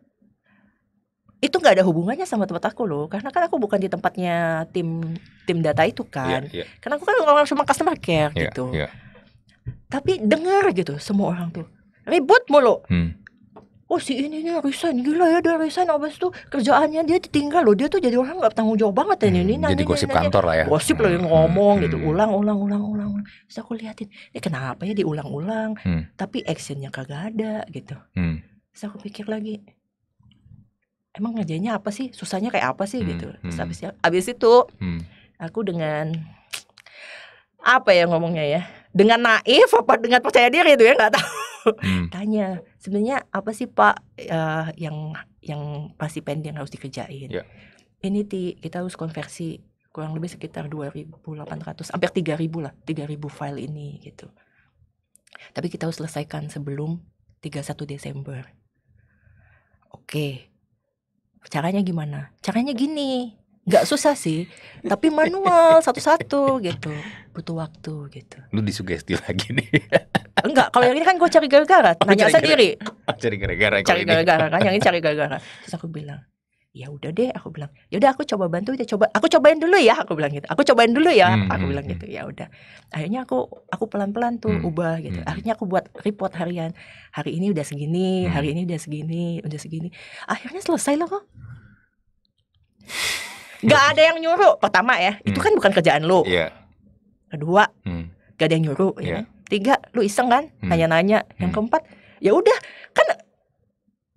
itu nggak ada hubungannya sama tempat aku loh karena kan aku bukan di tempatnya tim tim data itu iya, kan yeah, yeah. karena aku kan orang cuma customer care yeah, gitu yeah. tapi dengar gitu semua orang tuh ribut mulu hmm. oh si ini nih resign gila ya dia resign abis itu kerjaannya dia ditinggal loh dia tuh jadi orang nggak tanggung jawab banget ya hmm, ini jadi gosip nanya. kantor lah ya gosip hmm, hmm ngomong gitu. hmm, gitu ulang ulang ulang ulang Saya aku liatin ini eh, kenapa ya diulang-ulang hmm. tapi actionnya kagak ada gitu hmm. terus aku pikir lagi emang ngerjainnya apa sih susahnya kayak apa sih hmm, gitu terus hmm. habis hmm. habis itu hmm. aku dengan apa ya ngomongnya ya dengan naif apa dengan percaya diri itu ya nggak tahu hmm. tanya sebenarnya apa sih pak uh, yang yang pasti pending harus dikerjain yeah. ini ti kita harus konversi kurang lebih sekitar 2.800 hampir 3.000 lah 3.000 file ini gitu tapi kita harus selesaikan sebelum 31 Desember oke caranya gimana caranya gini nggak susah sih tapi manual satu-satu gitu butuh waktu gitu lu disugesti lagi nih enggak kalau yang ini kan gue cari gara-gara oh, nanya cari sendiri gara, oh, cari gara-gara cari gara-gara kan yang ini cari gara-gara terus aku bilang ya udah deh aku bilang ya udah aku coba bantu ya coba aku cobain dulu ya aku bilang gitu aku cobain dulu ya hmm, aku hmm, bilang hmm. gitu ya udah akhirnya aku aku pelan pelan tuh hmm, ubah gitu hmm, akhirnya aku buat report harian hari ini udah segini hmm. hari ini udah segini udah segini akhirnya selesai loh kok nggak ada yang nyuruh pertama ya hmm. itu kan bukan kerjaan lo yeah. kedua hmm. gak ada yang nyuruh yeah. ya iya. kan? tiga lu iseng kan hmm. nanya nanya hmm. yang keempat ya udah kan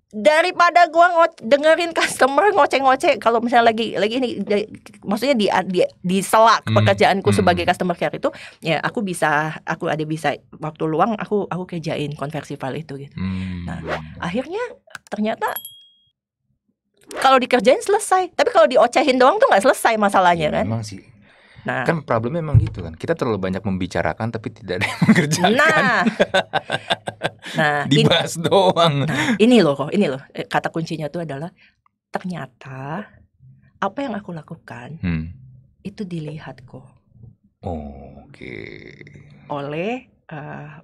daripada gua ngo dengerin customer ngoceh-ngoceh kalau misalnya lagi lagi ini di, maksudnya di di, di selak mm, pekerjaanku mm. sebagai customer care itu ya aku bisa aku ada bisa waktu luang aku aku kerjain konversi file itu gitu. Mm. Nah, akhirnya ternyata kalau dikerjain selesai, tapi kalau diocehin doang tuh nggak selesai masalahnya ya, kan. Emang sih. Nah, kan problemnya memang gitu kan. Kita terlalu banyak membicarakan tapi tidak ada yang mengerjakan. Nah. nah, dibahas ini, doang. Nah, ini loh ini loh. Eh, kata kuncinya itu adalah ternyata apa yang aku lakukan hmm. itu dilihat kok. Oke. Okay. Oleh uh,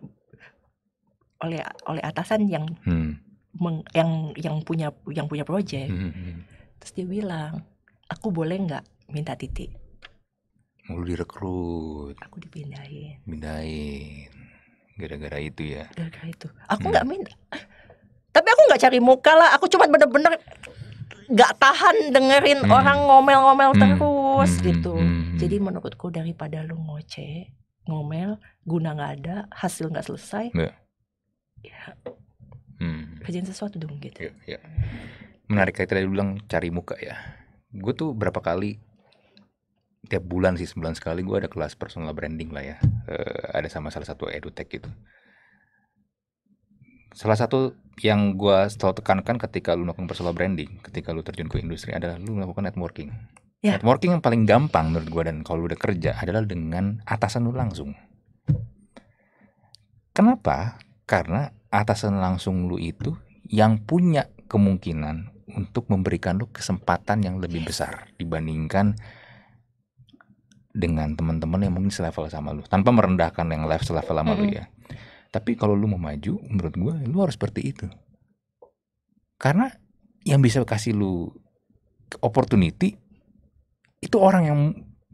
oleh oleh atasan yang hmm. meng, yang yang punya yang punya proyek. Hmm, hmm, hmm. Terus dia bilang, "Aku boleh nggak minta titik?" mau lu direkrut aku dipindahin pindahin gara-gara itu ya gara-gara itu aku nggak hmm. minta tapi aku nggak cari muka lah aku cuma bener-bener nggak tahan dengerin hmm. orang ngomel-ngomel hmm. terus hmm. gitu hmm. hmm. jadi menurutku daripada lu ngoceh ngomel guna nggak ada hasil nggak selesai ya. ya hmm. kerjain sesuatu dong gitu ya, ya. menarik kayak tadi bilang cari muka ya gue tuh berapa kali tiap bulan sih sebulan sekali gue ada kelas personal branding lah ya uh, ada sama salah satu edutech gitu salah satu yang gue selalu tekankan ketika lu melakukan personal branding ketika lu terjun ke industri adalah lu melakukan networking yeah. networking yang paling gampang menurut gue dan kalau lu udah kerja adalah dengan atasan lu langsung kenapa karena atasan langsung lu itu yang punya kemungkinan untuk memberikan lu kesempatan yang lebih besar dibandingkan dengan teman-teman yang mungkin selevel sama lu tanpa merendahkan yang live selevel sama mm -hmm. lu ya tapi kalau lu mau maju menurut gue lu harus seperti itu karena yang bisa kasih lu opportunity itu orang yang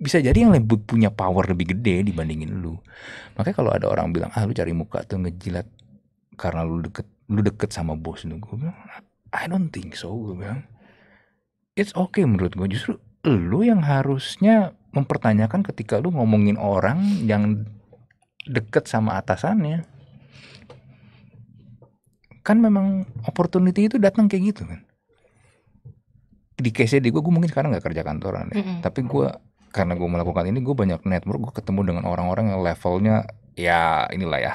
bisa jadi yang lebih punya power lebih gede dibandingin lu makanya kalau ada orang bilang ah lu cari muka tuh ngejilat karena lu deket lu deket sama bos lu gue bilang I don't think so gue bilang it's okay menurut gue justru lu yang harusnya mempertanyakan ketika lu ngomongin orang yang deket sama atasannya kan memang opportunity itu datang kayak gitu kan di case di gue gue mungkin sekarang nggak kerja kantoran ya mm -hmm. tapi gue karena gue melakukan ini gue banyak network gue ketemu dengan orang-orang yang levelnya ya inilah ya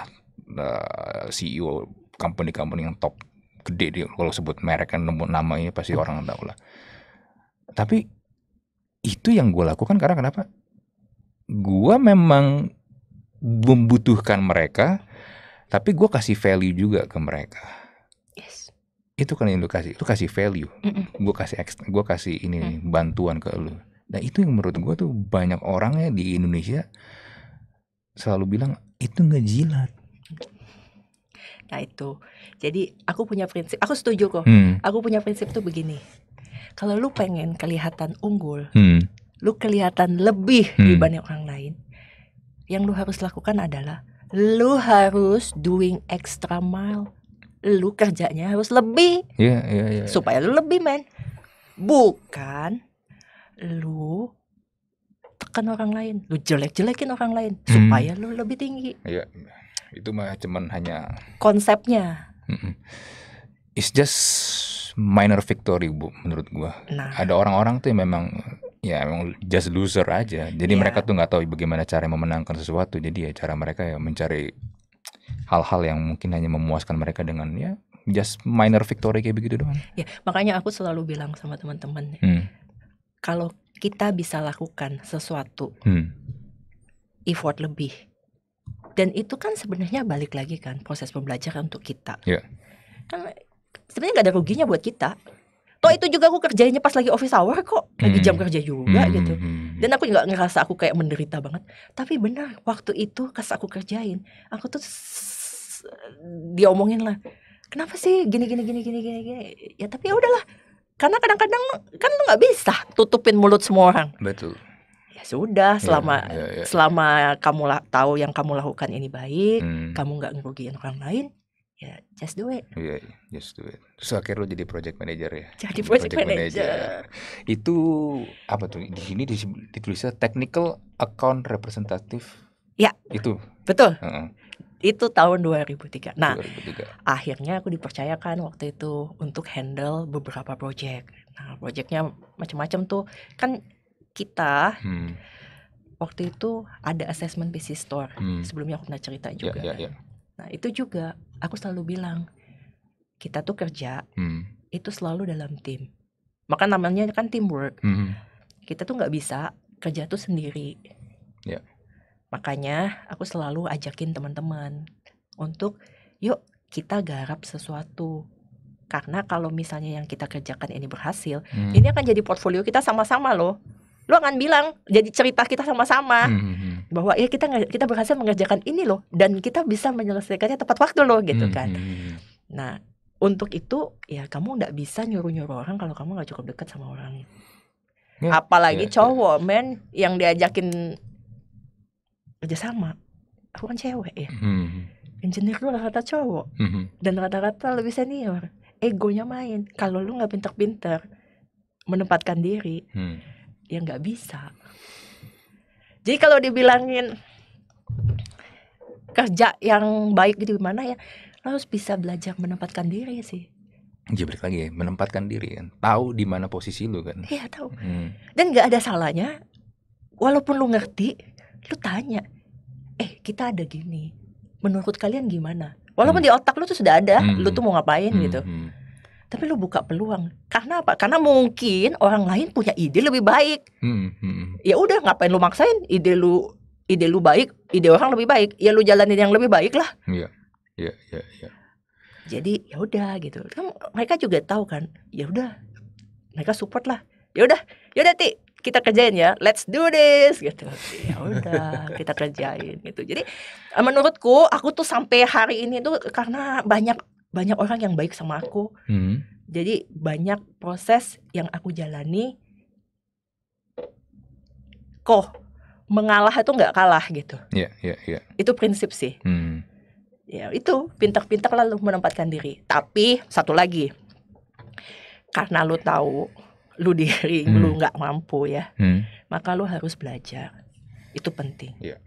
eh, CEO company-company yang top gede dia kalau sebut merek kan nama ini pasti mm. orang tahu lah tapi itu yang gue lakukan karena kenapa? Gue memang membutuhkan mereka, tapi gue kasih value juga ke mereka. Yes. Itu kan yang lu kasih, itu kasih value. Mm -mm. Gue kasih gue kasih ini mm. bantuan ke lu. Nah itu yang menurut gue tuh banyak orangnya di Indonesia selalu bilang itu ngejilat. Nah itu, jadi aku punya prinsip, aku setuju kok. Hmm. Aku punya prinsip tuh begini, kalau lu pengen kelihatan unggul, hmm. lu kelihatan lebih hmm. dibanding orang lain, yang lu harus lakukan adalah lu harus doing extra mile. Lu kerjanya harus lebih. Yeah, yeah, yeah. Iya. Supaya lu lebih, men. Bukan lu tekan orang lain, lu jelek-jelekin orang lain hmm. supaya lu lebih tinggi. Iya. Itu mah cuman hanya konsepnya. Hmm, hmm it's just minor victory bu menurut gua. Nah. Ada orang-orang tuh yang memang ya memang just loser aja. Jadi yeah. mereka tuh nggak tahu bagaimana cara memenangkan sesuatu. Jadi ya cara mereka ya mencari hal-hal yang mungkin hanya memuaskan mereka dengan ya just minor victory kayak begitu doang. Ya, makanya aku selalu bilang sama teman-teman. Hmm. Kalau kita bisa lakukan sesuatu hmm. effort lebih. Dan itu kan sebenarnya balik lagi kan proses pembelajaran untuk kita. Yeah. Kan sebenarnya nggak ada ruginya buat kita toh itu juga aku kerjainnya pas lagi office hour kok lagi jam hmm. kerja juga hmm. gitu dan aku nggak ngerasa aku kayak menderita banget tapi benar waktu itu kas aku kerjain aku tuh diomongin lah kenapa sih gini gini gini gini gini gini ya tapi ya udahlah karena kadang-kadang kan lu nggak bisa tutupin mulut semua orang betul ya sudah ya, selama yeah, yeah, yeah. selama kamu tahu yang kamu lakukan ini baik hmm. kamu nggak ngerugiin orang lain ya just do it. Iya, yeah, just do it. Terus akhirnya lo jadi project manager ya. Jadi project, project manager. manager. Itu apa tuh? Di sini ditulisnya technical account representative. Ya. Itu. Betul. Uh -uh. Itu tahun 2003. Nah, 2003. akhirnya aku dipercayakan waktu itu untuk handle beberapa project. Nah, projectnya macam-macam tuh. Kan kita hmm. waktu itu ada assessment business store. Hmm. Sebelumnya aku pernah cerita ya, juga. Yeah, yeah, yeah. Nah, itu juga aku selalu bilang kita tuh kerja hmm. itu selalu dalam tim maka namanya kan teamwork hmm. kita tuh nggak bisa kerja tuh sendiri yeah. makanya aku selalu ajakin teman-teman untuk yuk kita garap sesuatu karena kalau misalnya yang kita kerjakan ini berhasil hmm. ini akan jadi portfolio kita sama-sama loh lu akan bilang jadi cerita kita sama-sama hmm. hmm, hmm. bahwa ya kita kita berhasil mengerjakan ini loh dan kita bisa menyelesaikannya tepat waktu loh gitu hmm. kan hmm, nah untuk itu ya kamu nggak bisa nyuruh nyuruh orang kalau kamu nggak cukup dekat sama orang yeah, apalagi yeah, ya. cowok yeah. men yang diajakin kerjasama aku kan cewek ya hmm. engineer lu rata-rata cowok hmm. dan rata-rata lebih senior egonya main kalau lu nggak pintar pinter menempatkan diri hmm ya nggak bisa jadi kalau dibilangin kerja yang baik gitu gimana ya harus bisa belajar menempatkan diri sih Jadi iya, balik lagi ya, menempatkan diri kan, tahu di mana posisi lu kan. Iya tahu. Hmm. Dan nggak ada salahnya, walaupun lu ngerti, lu tanya, eh kita ada gini, menurut kalian gimana? Walaupun hmm. di otak lu tuh sudah ada, hmm. lu tuh mau ngapain hmm. gitu. Hmm tapi lu buka peluang karena apa karena mungkin orang lain punya ide lebih baik hmm, hmm, hmm. ya udah ngapain lu maksain ide lu ide lu baik ide orang lebih baik ya lu jalanin yang lebih baik lah iya iya iya ya. jadi ya udah gitu kan mereka juga tahu kan ya udah mereka support lah ya udah ya udah ti kita kerjain ya let's do this gitu ya udah kita kerjain gitu jadi menurutku aku tuh sampai hari ini tuh karena banyak banyak orang yang baik sama aku hmm. jadi banyak proses yang aku jalani kok mengalah itu nggak kalah gitu yeah, yeah, yeah. itu prinsip sih hmm. ya itu pintar-pintar lalu menempatkan diri tapi satu lagi karena lu tahu lu diri hmm. lu nggak mampu ya hmm. maka lu harus belajar itu penting yeah.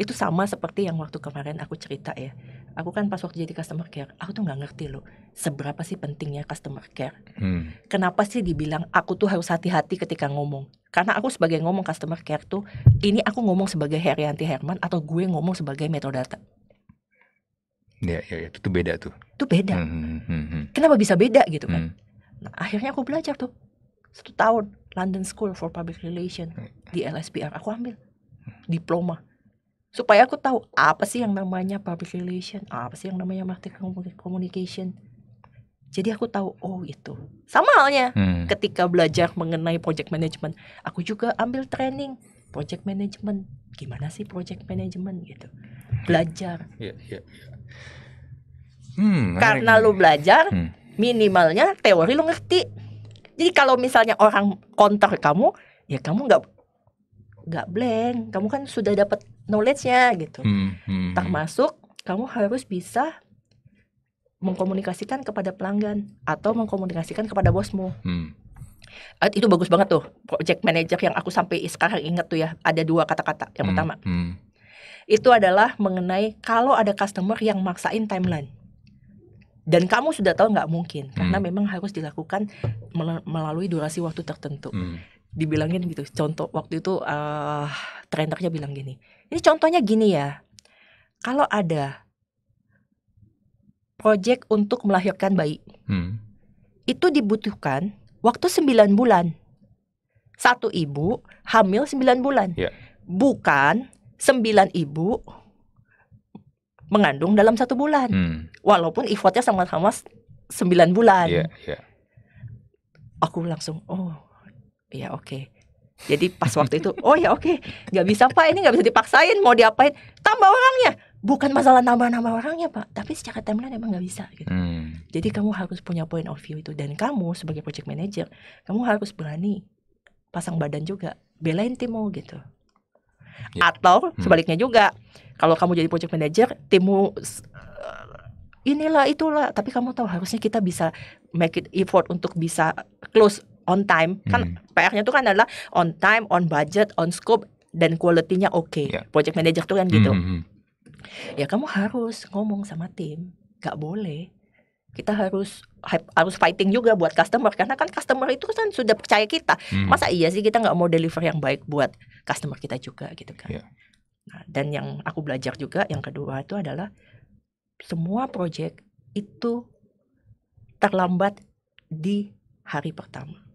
itu sama seperti yang waktu kemarin aku cerita ya aku kan pas waktu jadi customer care, aku tuh nggak ngerti loh seberapa sih pentingnya customer care. Hmm. Kenapa sih dibilang aku tuh harus hati-hati ketika ngomong? Karena aku sebagai ngomong customer care tuh, ini aku ngomong sebagai Herianti Herman atau gue ngomong sebagai metodata. Ya, ya, ya, itu tuh beda tuh. Itu beda. Hmm, hmm, hmm, hmm. Kenapa bisa beda gitu kan? Hmm. Nah, akhirnya aku belajar tuh satu tahun London School for Public Relations di LSPR. Aku ambil diploma supaya aku tahu apa sih yang namanya public relation apa sih yang namanya marketing communication jadi aku tahu oh itu sama halnya hmm. ketika belajar mengenai project management aku juga ambil training project management gimana sih project management gitu belajar iya, iya, iya. Hmm, karena lu belajar hmm. minimalnya teori lu ngerti jadi kalau misalnya orang kontak kamu ya kamu nggak gak blank kamu kan sudah dapat knowledge-nya gitu hmm, hmm, tak hmm. masuk kamu harus bisa mengkomunikasikan kepada pelanggan atau mengkomunikasikan kepada bosmu hmm. Eh, itu bagus banget tuh project manager yang aku sampai sekarang ingat tuh ya ada dua kata-kata yang hmm, pertama hmm. itu adalah mengenai kalau ada customer yang maksain timeline dan kamu sudah tahu nggak mungkin karena hmm. memang harus dilakukan melalui durasi waktu tertentu. Hmm dibilangin gitu contoh waktu itu uh, trainernya bilang gini ini contohnya gini ya kalau ada project untuk melahirkan bayi hmm. itu dibutuhkan waktu 9 bulan satu ibu hamil 9 bulan yeah. bukan 9 ibu mengandung dalam satu bulan hmm. walaupun effortnya sama-sama 9 bulan yeah, yeah. aku langsung oh Iya oke okay. jadi pas waktu itu oh ya oke okay. nggak bisa pak ini nggak bisa dipaksain mau diapain tambah orangnya bukan masalah nambah-nambah orangnya pak tapi secara timeline emang nggak bisa gitu hmm. jadi kamu harus punya point of view itu dan kamu sebagai project manager kamu harus berani pasang badan juga belain timmu gitu yeah. atau hmm. sebaliknya juga kalau kamu jadi project manager timmu eh, inilah itulah tapi kamu tahu harusnya kita bisa make it effort untuk bisa close on time. Kan hmm. PR-nya itu kan adalah on time, on budget, on scope dan quality-nya oke. Okay. Ya. Yeah. Project manager tuh kan gitu. Hmm, hmm, ya kamu harus ngomong sama tim, Gak boleh kita harus harus fighting juga buat customer karena kan customer itu kan sudah percaya kita hmm. masa iya sih kita nggak mau deliver yang baik buat customer kita juga gitu kan yeah. nah, dan yang aku belajar juga yang kedua itu adalah semua project itu terlambat di hari pertama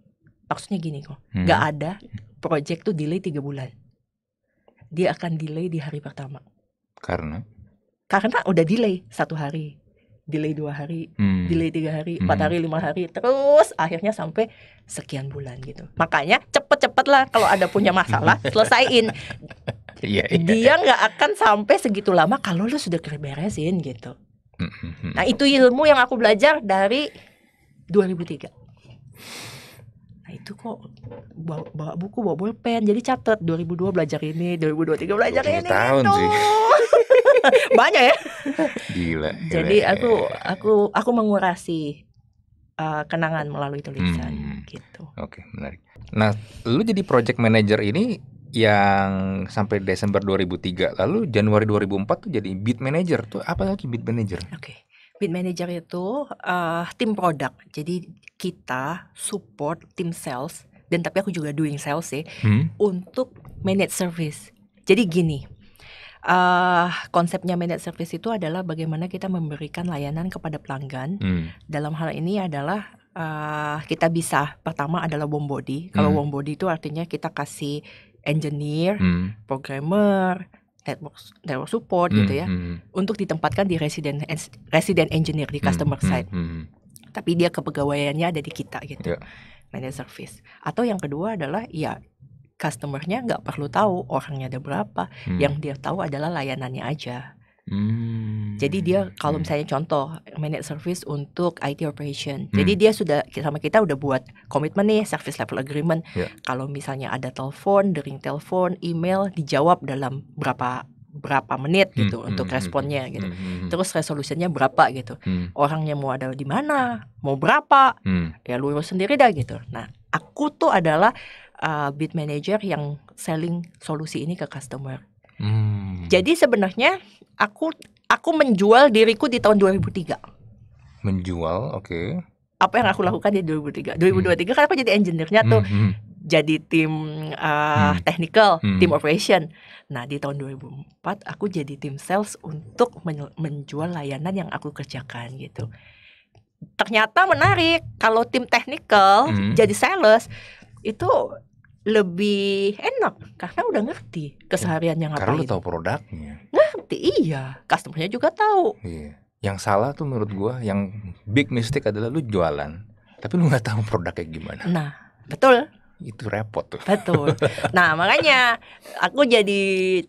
maksudnya gini kok hmm. ada project tuh delay tiga bulan dia akan delay di hari pertama karena karena udah delay satu hari delay dua hari hmm. delay tiga hari hmm. empat hari lima hari terus akhirnya sampai sekian bulan gitu makanya cepet-cepet lah kalau ada punya masalah selesaiin yeah, iya, dia iya. nggak akan sampai segitu lama kalau lo sudah beresin gitu hmm, hmm, hmm. nah itu ilmu yang aku belajar dari 2003 itu kok bawa, bawa buku bawa bolpen jadi catet 2002 belajar ini 2023 belajar ini tahun gitu. sih banyak ya gila, gila jadi aku aku aku mengurasi uh, kenangan melalui tulisan hmm. gitu oke okay, menarik nah lu jadi project manager ini yang sampai Desember 2003 lalu Januari 2004 tuh jadi beat manager tuh apa lagi beat manager oke okay. Bid manager itu uh, tim produk. Jadi kita support tim sales dan tapi aku juga doing sales sih hmm. untuk manage service. Jadi gini, uh, konsepnya manage service itu adalah bagaimana kita memberikan layanan kepada pelanggan. Hmm. Dalam hal ini adalah uh, kita bisa pertama adalah warm body. Kalau hmm. warm body itu artinya kita kasih engineer, hmm. programmer, network network support mm, gitu hmm, ya mm. untuk ditempatkan di resident resident engineer di customer mm, side. Mm, Tapi dia kepegawaiannya ada di kita gitu. Yeah. manager service. Atau yang kedua adalah ya customernya nggak perlu tahu orangnya ada berapa, hmm. yang dia tahu adalah layanannya aja. Jadi hmm, dia kalau misalnya contoh managed service untuk IT operation. Hmm. Jadi dia sudah sama kita udah buat komitmen nih service level agreement. Yeah. Kalau misalnya ada telepon, dering telepon, email dijawab dalam berapa berapa menit hmm, gitu, hmm, gitu hmm, untuk responnya gitu. Hmm, Terus resolusinya berapa gitu. Hmm. Orangnya mau ada di mana, mau berapa. Hmm. Ya lu sendiri dah gitu. Nah, aku tuh adalah uh, bid manager yang selling solusi ini ke customer. Hmm. Jadi sebenarnya aku aku menjual diriku di tahun 2003. Menjual, oke. Okay. Apa yang aku lakukan di 2003? 2023 hmm. kan aku jadi engineer-nya hmm, tuh. hmm. Jadi tim uh, hmm. technical, hmm. tim operation. Nah, di tahun 2004 aku jadi tim sales untuk menjual layanan yang aku kerjakan gitu. Ternyata menarik kalau tim technical hmm. jadi sales itu lebih enak karena udah ngerti keseharian yang ngapain. Karena lu tahu produknya. Ngerti iya, customernya juga tahu. Iya. Yang salah tuh menurut gua yang big mistake adalah lu jualan tapi lu nggak tahu produknya gimana. Nah, betul itu repot tuh. Betul. Nah makanya aku jadi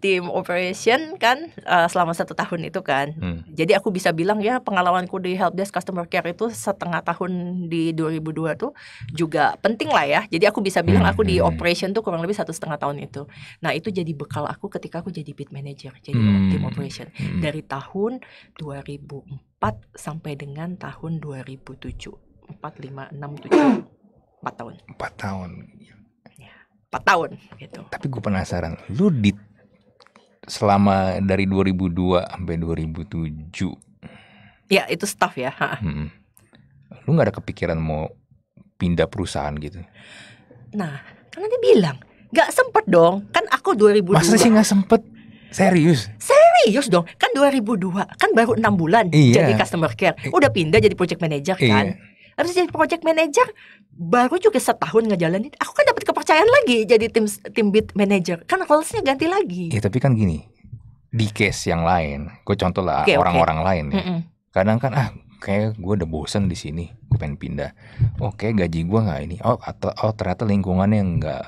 tim operation kan uh, selama satu tahun itu kan. Hmm. Jadi aku bisa bilang ya pengalamanku di helpdesk customer care itu setengah tahun di 2002 tuh juga penting lah ya. Jadi aku bisa bilang hmm. aku di hmm, hmm. operation tuh kurang lebih satu setengah tahun itu. Nah itu jadi bekal aku ketika aku jadi bid manager, jadi hmm. tim operation hmm. dari tahun 2004 sampai dengan tahun 2007 4, 5, 6, 7 empat tahun empat tahun ya, empat tahun gitu tapi gue penasaran lu di selama dari 2002 sampai 2007 ya itu staff ya hmm. lu nggak ada kepikiran mau pindah perusahaan gitu nah karena dia bilang nggak sempet dong kan aku 2002 masa sih nggak sempet serius serius dong kan 2002 kan baru enam bulan iya. jadi customer care udah pindah jadi project manager iya. kan iya harus jadi project manager baru juga setahun ngejalanin aku kan dapat kepercayaan lagi jadi tim tim beat manager kan rollsnya ganti lagi ya tapi kan gini di case yang lain gue contoh lah orang-orang okay. lain ya mm -mm. kadang kan ah kayak gue udah bosen di sini gue pengen pindah oke okay, gaji gue nggak ini oh atau oh ternyata lingkungannya nggak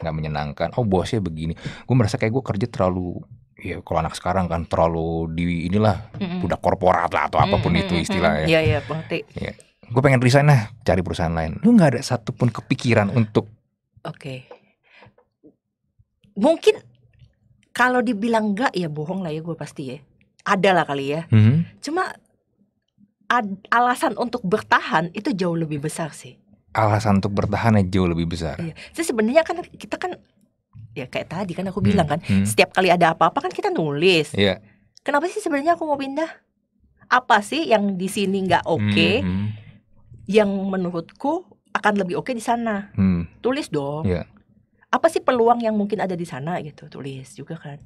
nggak okay. menyenangkan oh bosnya begini gue merasa kayak gue kerja terlalu ya kalau anak sekarang kan terlalu di inilah mm -mm. udah korporat lah atau apapun mm -mm, itu istilahnya Iya -mm. iya, ya, gue pengen resign lah cari perusahaan lain lu nggak ada satupun kepikiran untuk oke okay. mungkin kalau dibilang enggak ya bohong lah ya gue pasti ya ada lah kali ya -hmm. cuma ad- alasan untuk bertahan itu jauh lebih besar sih alasan untuk bertahan aja jauh lebih besar iya. So, sebenarnya kan kita kan ya kayak tadi kan aku hmm. bilang kan hmm. setiap kali ada apa-apa kan kita nulis yeah. kenapa sih sebenarnya aku mau pindah apa sih yang di sini nggak oke okay? hmm, hmm yang menurutku akan lebih oke di sana. Hmm. Tulis dong. Yeah. Apa sih peluang yang mungkin ada di sana gitu, tulis juga kan.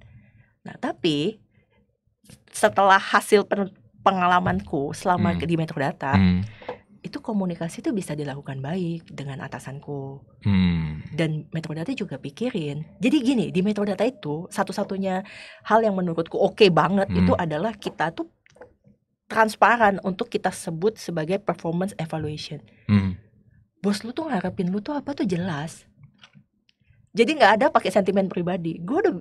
Nah, tapi setelah hasil pengalamanku selama hmm. di Metrodata, hmm. itu komunikasi itu bisa dilakukan baik dengan atasanku. Hmm. Dan Metrodata juga pikirin. Jadi gini, di Metrodata itu satu-satunya hal yang menurutku oke okay banget hmm. itu adalah kita tuh transparan untuk kita sebut sebagai performance evaluation. Hmm. Bos lu tuh ngarepin lu tuh apa tuh jelas. Jadi nggak ada pakai sentimen pribadi. Gue udah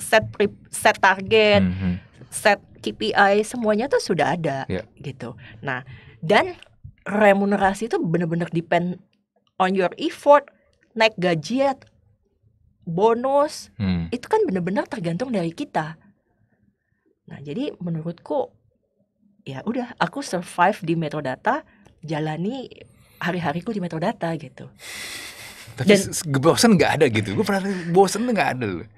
set pri set target, -hmm. hmm. set KPI semuanya tuh sudah ada yeah. gitu. Nah, dan remunerasi itu bener-bener depend on your effort, naik gaji bonus, hmm. itu kan bener-bener tergantung dari kita. Nah, jadi menurutku ya udah aku survive di metadata jalani hari-hariku di metadata gitu tapi Dan, bosen nggak ada gitu gue pernah bosen nggak ada loh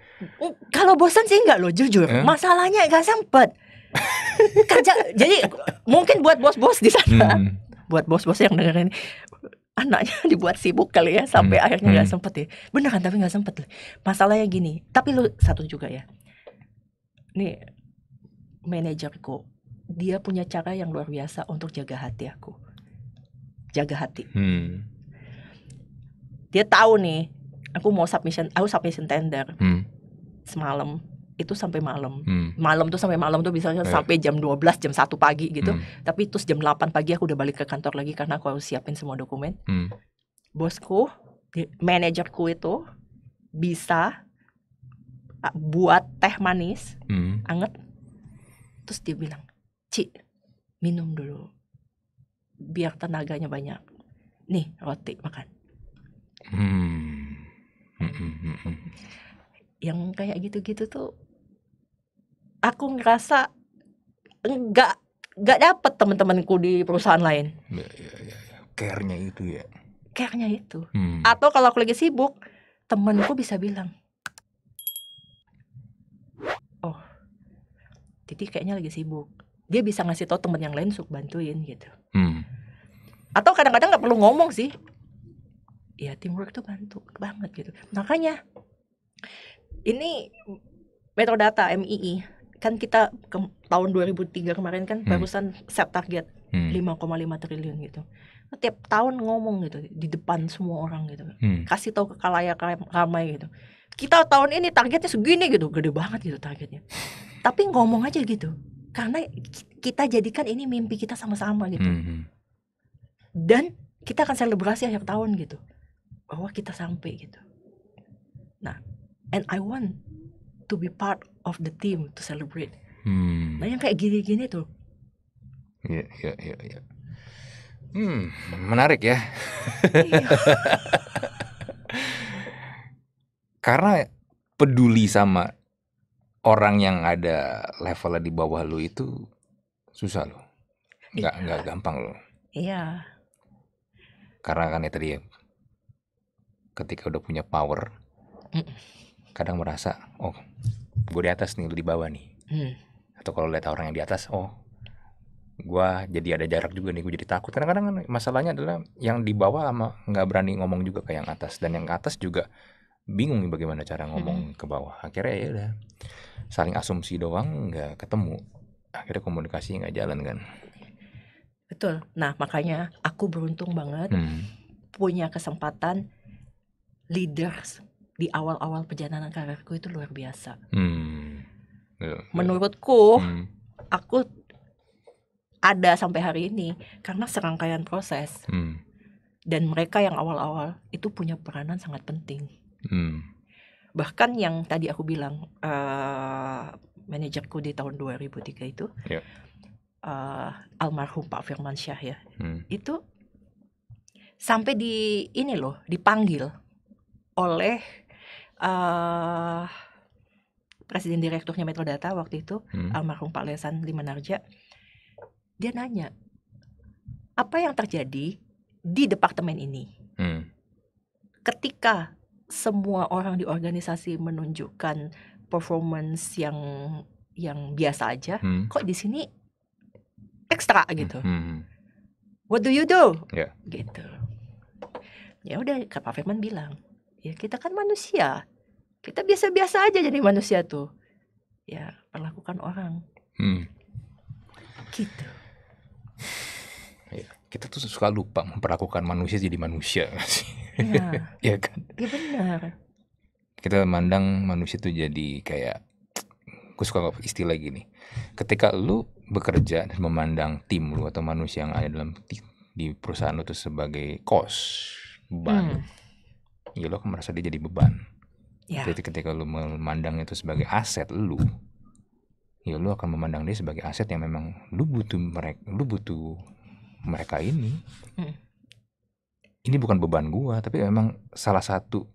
kalau bosen sih nggak loh jujur hmm? masalahnya nggak sempet kerja jadi mungkin buat bos-bos di sana hmm. buat bos-bos yang dengerin anaknya dibuat sibuk kali ya sampai hmm. akhirnya nggak hmm. sempet ya beneran tapi nggak sempet loh. masalahnya gini tapi lu satu juga ya nih manajerku dia punya cara yang luar biasa untuk jaga hati aku jaga hati hmm. dia tahu nih aku mau submission aku submission tender hmm. semalam itu sampai malam. Hmm. Malam tuh sampai malam tuh bisa eh. sampai jam 12, jam 1 pagi gitu. Hmm. Tapi terus jam 8 pagi aku udah balik ke kantor lagi karena aku harus siapin semua dokumen. Hmm. Bosku, manajerku itu bisa ah, buat teh manis, hmm. anget. Terus dia bilang, Ci, minum dulu. Biar tenaganya banyak. Nih, roti makan. Hmm. hmm, hmm, hmm Yang kayak gitu-gitu tuh aku ngerasa enggak, enggak dapat teman-temanku di perusahaan lain. Ya, ya, ya, ya. Care-nya itu ya. Care-nya itu. Hmm. Atau kalau aku lagi sibuk, temanku bisa bilang, oh, Titi kayaknya lagi sibuk dia bisa ngasih tau temen yang lain suka bantuin gitu hmm. atau kadang-kadang nggak -kadang perlu ngomong sih ya teamwork tuh bantu banget gitu makanya ini metadata MII kan kita ke tahun 2003 kemarin kan hmm. barusan set target hmm. 5,5 triliun gitu tiap tahun ngomong gitu di depan semua orang gitu hmm. kasih tahu ke kalayak ramai gitu kita tahun ini targetnya segini gitu gede banget gitu targetnya tapi ngomong aja gitu karena kita jadikan ini mimpi kita sama-sama gitu mm-hmm. dan kita akan selebrasi akhir tahun gitu bahwa kita sampai gitu nah and I want to be part of the team to celebrate hmm. nah yang kayak gini-gini tuh Iya, iya, iya, iya. Hmm, menarik ya. Iya. Karena peduli sama orang yang ada levelnya di bawah lu itu susah lo, Nggak, iya. nggak gampang lo. Iya. Karena kan ya tadi ya, ketika udah punya power, kadang merasa, oh gue di atas nih, lu di bawah nih. Mm. Atau kalau lihat orang yang di atas, oh gue jadi ada jarak juga nih, gue jadi takut. Kadang-kadang kan masalahnya adalah yang di bawah ama nggak berani ngomong juga ke yang atas. Dan yang atas juga bingung nih bagaimana cara ngomong hmm. ke bawah akhirnya ya udah saling asumsi doang nggak ketemu akhirnya komunikasi nggak jalan kan betul nah makanya aku beruntung banget hmm. punya kesempatan leaders di awal-awal perjalanan karirku itu luar biasa hmm. menurutku hmm. aku ada sampai hari ini karena serangkaian proses hmm. dan mereka yang awal-awal itu punya peranan sangat penting Hmm. Bahkan yang tadi aku bilang uh, manajerku di tahun 2003 itu yeah. Ya. uh, almarhum Pak Firman Syah ya. Hmm. Itu sampai di ini loh dipanggil oleh uh, presiden direkturnya Metro Data waktu itu hmm. almarhum Pak Lesan Limanarja dia nanya apa yang terjadi di departemen ini hmm. ketika semua orang di organisasi menunjukkan performance yang yang biasa aja, hmm. kok di sini ekstra gitu. Hmm. hmm, hmm. What do you do? Yeah. Gitu. Ya udah, Kak Pak Firman bilang, ya kita kan manusia, kita biasa-biasa aja jadi manusia tuh. Ya perlakukan orang. Hmm. Gitu. Ya, kita tuh suka lupa memperlakukan manusia jadi manusia. Iya. ya kan? Iya benar. Kita memandang manusia itu jadi kayak gue suka istilah gini. Ketika lu bekerja dan memandang tim lu atau manusia yang ada dalam tim, di perusahaan lu itu sebagai kos, beban. Hmm. Ya lu akan merasa dia jadi beban. Ya. Jadi ketika lu memandang itu sebagai aset lu, ya lu akan memandang dia sebagai aset yang memang lu butuh mereka, lu butuh mereka ini. Hmm ini bukan beban gua tapi memang salah satu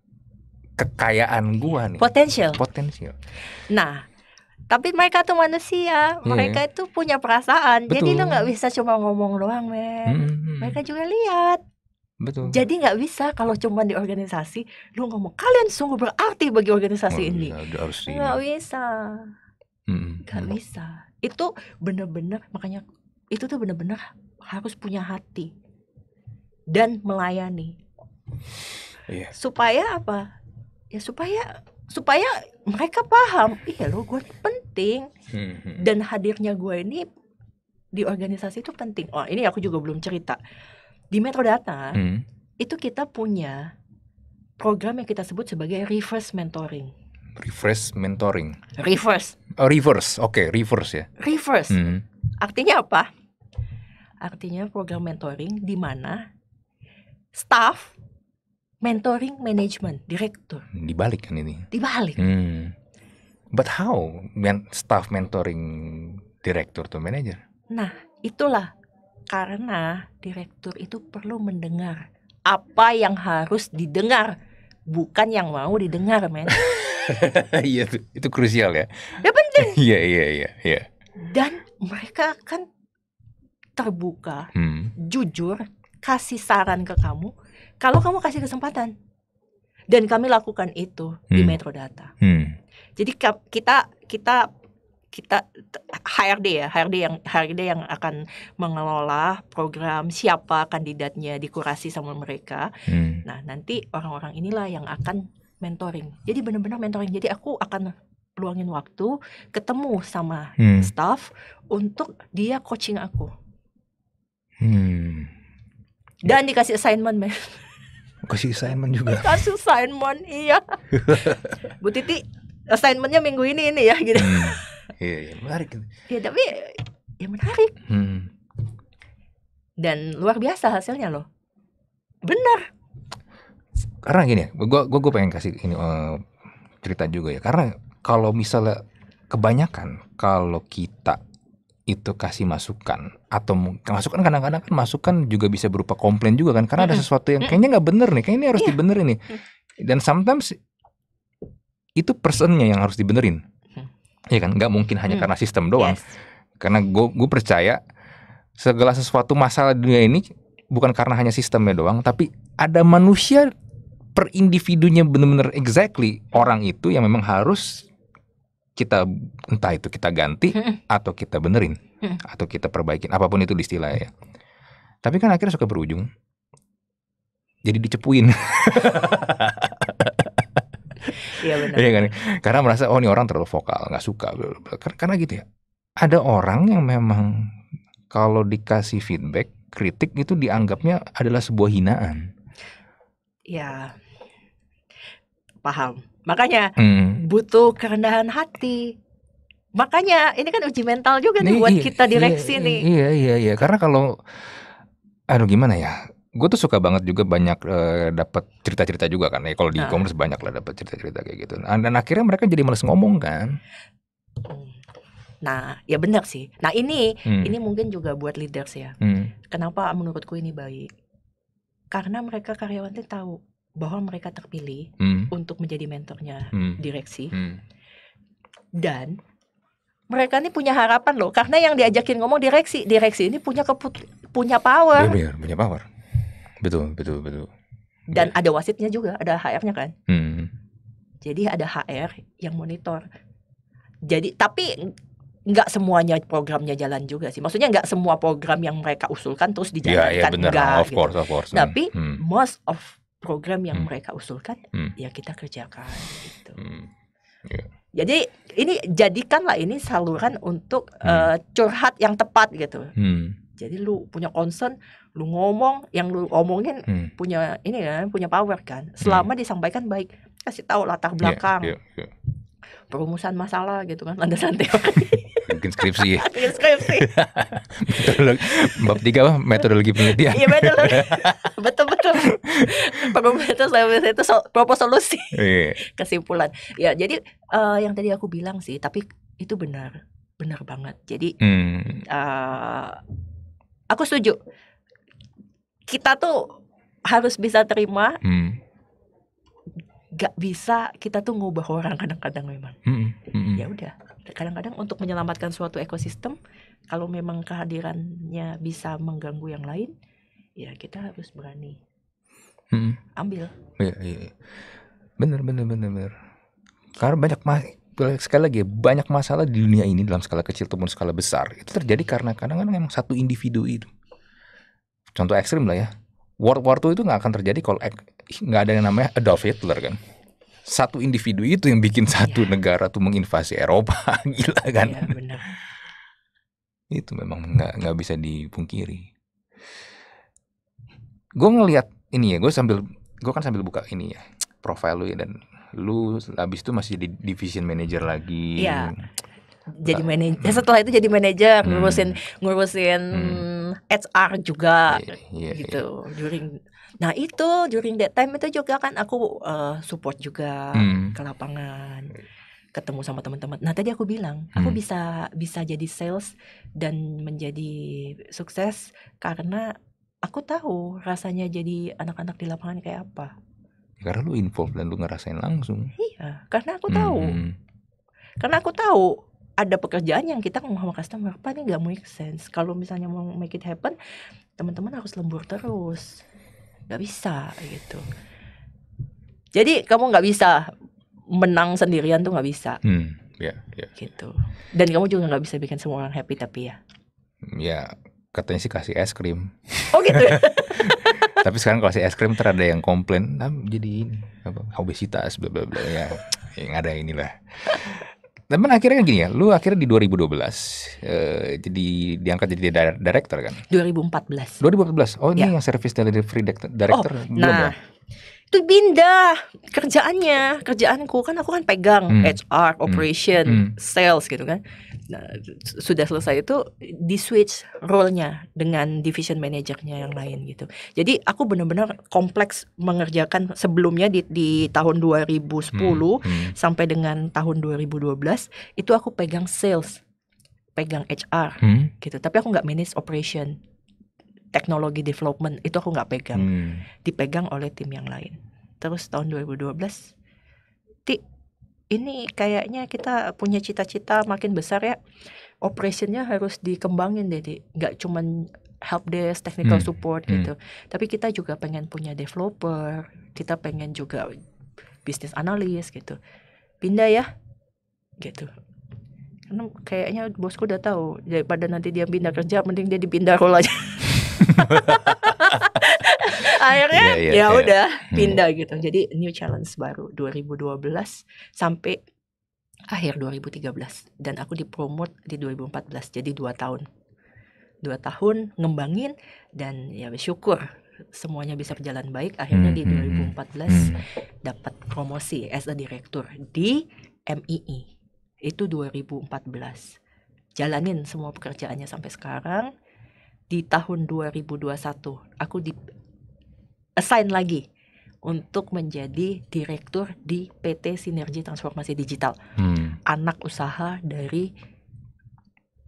kekayaan gua iya. nih potensial potensial nah tapi mereka tuh manusia iya. mereka yeah. itu punya perasaan betul. jadi lo nggak bisa cuma ngomong doang men mm hmm. mereka juga lihat Betul. Jadi nggak bisa kalau cuma di organisasi, lu ngomong kalian sungguh berarti bagi organisasi oh, ini. Iya, nggak bisa. Hmm, hmm, nggak hmm. bisa. Itu bener-bener makanya itu tuh bener-bener harus punya hati dan melayani. Yeah. Supaya apa? Ya supaya supaya mereka paham, iya lo gue penting hmm. dan hadirnya gue ini di organisasi itu penting. Oh ini aku juga belum cerita di Metro Data hmm. itu kita punya program yang kita sebut sebagai reverse mentoring. Reverse mentoring. Reverse. Oh, reverse. Oke, okay, reverse ya. Reverse. Hmm. Artinya apa? Artinya program mentoring di mana staff, mentoring, management, direktur. Dibalik kan ini? Dibalik. Hmm. But how men staff mentoring direktur to manager? Nah, itulah karena direktur itu perlu mendengar apa yang harus didengar, bukan yang mau didengar, men. Iya, itu, itu krusial ya. Ya penting. Iya, iya, iya, iya. Dan mereka kan terbuka, hmm. jujur, kasih saran ke kamu kalau kamu kasih kesempatan. Dan kami lakukan itu hmm. di Metro Data. Hmm. Jadi kita kita kita HRD ya HRD yang HRD yang akan mengelola program siapa kandidatnya dikurasi sama mereka. Hmm. Nah nanti orang-orang inilah yang akan mentoring. Jadi benar-benar mentoring. Jadi aku akan luangin waktu ketemu sama hmm. staff untuk dia coaching aku. Hmm. Dan dikasih assignment, men. Kasih assignment juga. Kasih assignment, iya. Bu Titi, assignmentnya minggu ini ini ya gitu. Hmm. Iya, iya, menarik. Iya, tapi ya menarik. Hmm. Dan luar biasa hasilnya loh. Benar. Karena gini ya, gue gua, pengen kasih ini uh, cerita juga ya. Karena kalau misalnya kebanyakan kalau kita itu kasih masukan atau masukan kadang-kadang kan masukan juga bisa berupa komplain juga kan karena ada sesuatu yang kayaknya nggak bener nih kayaknya ini harus yeah. dibenerin nih mm. dan sometimes itu personnya yang harus dibenerin ya kan nggak mungkin hanya mm. karena sistem doang yes. karena gue percaya segala sesuatu masalah dunia ini bukan karena hanya sistemnya doang tapi ada manusia per individunya benar-benar exactly orang itu yang memang harus kita entah itu kita ganti hmm. atau kita benerin hmm. atau kita perbaikin apapun itu istilah ya. Tapi kan akhirnya suka berujung jadi dicepuin. Iya benar. Iya kan? Karena merasa oh ini orang terlalu vokal, nggak suka. Karena gitu ya. Ada orang yang memang kalau dikasih feedback, kritik itu dianggapnya adalah sebuah hinaan. Ya. Paham. Makanya hmm. butuh kerendahan hati. Makanya ini kan uji mental juga nih, buat iya, kita direksi iya, nih. Iya iya iya karena kalau aduh gimana ya? Gue tuh suka banget juga banyak uh, eh, dapat cerita-cerita juga kan. Ya kalau di nah. e-commerce banyak lah dapat cerita-cerita kayak gitu. Nah, dan, akhirnya mereka jadi males ngomong kan. Nah, ya benar sih. Nah, ini hmm. ini mungkin juga buat leaders ya. Hmm. Kenapa menurutku ini baik? Karena mereka karyawannya tahu bahwa mereka terpilih hmm. untuk menjadi mentornya hmm. direksi hmm. dan mereka ini punya harapan loh karena yang diajakin ngomong direksi direksi ini punya keput punya power benar iya, iya, punya power betul betul betul dan ya. ada wasitnya juga ada HR-nya kan hmm. jadi ada HR yang monitor jadi tapi nggak semuanya programnya jalan juga sih. Maksudnya nggak semua program yang mereka usulkan terus iya, dijalankan. ya, ya, benar. Enggak, of course, gitu. of course. Hmm. Tapi hmm. most of program yang hmm. mereka usulkan hmm. ya kita kerjakan gitu. Hmm. Yeah. Jadi ini jadikanlah ini saluran untuk hmm. uh, curhat yang tepat gitu. Hmm. Jadi lu punya concern, lu ngomong yang lu omongin hmm. punya ini kan punya power kan. Selama hmm. disampaikan baik, kasih tahu latar ya, belakang. Yeah, yeah, yeah perumusan masalah gitu kan landasan teori mungkin skripsi ya bikin skripsi bab tiga apa metodologi penelitian iya betul betul betul itu itu proposal solusi iya. kesimpulan ya jadi uh, yang tadi aku bilang sih tapi itu benar benar banget jadi hmm. uh, aku setuju kita tuh harus bisa terima hmm gak bisa kita tuh ngubah orang kadang-kadang memang mm-hmm. ya udah kadang-kadang untuk menyelamatkan suatu ekosistem kalau memang kehadirannya bisa mengganggu yang lain ya kita harus berani mm-hmm. ambil iya, iya iya bener bener bener bener karena banyak mas sekali lagi banyak masalah di dunia ini dalam skala kecil ataupun skala besar itu terjadi karena kadang-kadang memang satu individu itu contoh ekstrim lah ya World War II itu nggak akan terjadi kalau nggak ada yang namanya Adolf Hitler kan satu individu itu yang bikin iya. satu ya. negara tuh menginvasi Eropa gila kan ya, benar. itu memang nggak nggak bisa dipungkiri gue ngelihat ini ya gue sambil gue kan sambil buka ini ya profil lu ya dan lu habis itu masih di division manager lagi iya. ya jadi manajer setelah itu jadi manajer hmm. ngurusin ngurusin hmm. HR juga yeah, yeah, iya. gitu yeah. during Nah itu during that time itu juga kan aku uh, support juga hmm. ke lapangan ketemu sama teman-teman. Nah tadi aku bilang hmm. aku bisa bisa jadi sales dan menjadi sukses karena aku tahu rasanya jadi anak-anak di lapangan kayak apa. Ya, karena lu involved dan lu ngerasain langsung. Iya, karena aku tahu. Hmm. Karena aku tahu ada pekerjaan yang kita ngomong sama customer apa nih gak make sense. Kalau misalnya mau make it happen, teman-teman harus lembur terus nggak bisa gitu jadi kamu nggak bisa menang sendirian tuh nggak bisa hmm, yeah, yeah, gitu dan kamu juga nggak bisa bikin semua orang happy tapi ya ya katanya sih kasih es krim oh gitu tapi sekarang kalau si es krim terada yang komplain nah, jadi ini apa obesitas bla bla bla ya yang ada inilah tapi akhirnya gini ya, lu akhirnya di 2012 eh, jadi diangkat jadi director kan? 2014. 2014. Oh, ini Ya. yang service delivery director oh, nah itu pindah kerjaannya kerjaanku kan aku kan pegang Hmm. HR, operation, Hmm. sales gitu kan. Nah, sudah selesai itu di switch role-nya dengan division manajernya yang lain gitu. Jadi aku benar-benar kompleks mengerjakan sebelumnya di, di tahun 2010 hmm, hmm. sampai dengan tahun 2012 itu aku pegang sales, pegang HR hmm. gitu. Tapi aku nggak manage operation, teknologi development itu aku nggak pegang, hmm. dipegang oleh tim yang lain. Terus tahun 2012 ini kayaknya kita punya cita-cita makin besar ya operationnya harus dikembangin jadi nggak cuman help desk, technical hmm. support hmm. gitu. Tapi kita juga pengen punya developer, kita pengen juga bisnis analis gitu. Pindah ya, gitu. Karena kayaknya bosku udah tahu daripada nanti dia pindah kerja, mending dia dipindah role akhirnya yeah, yeah, ya yeah. udah hmm. pindah hmm. gitu jadi new challenge baru 2012 sampai akhir 2013 dan aku dipromot di 2014 jadi dua tahun dua tahun ngembangin dan ya bersyukur semuanya bisa berjalan baik akhirnya hmm, di 2014 hmm, hmm. hmm. dapat promosi as a director di MII itu 2014 jalanin semua pekerjaannya sampai sekarang di tahun 2021 aku di assign lagi untuk menjadi direktur di PT Sinergi Transformasi Digital, hmm. anak usaha dari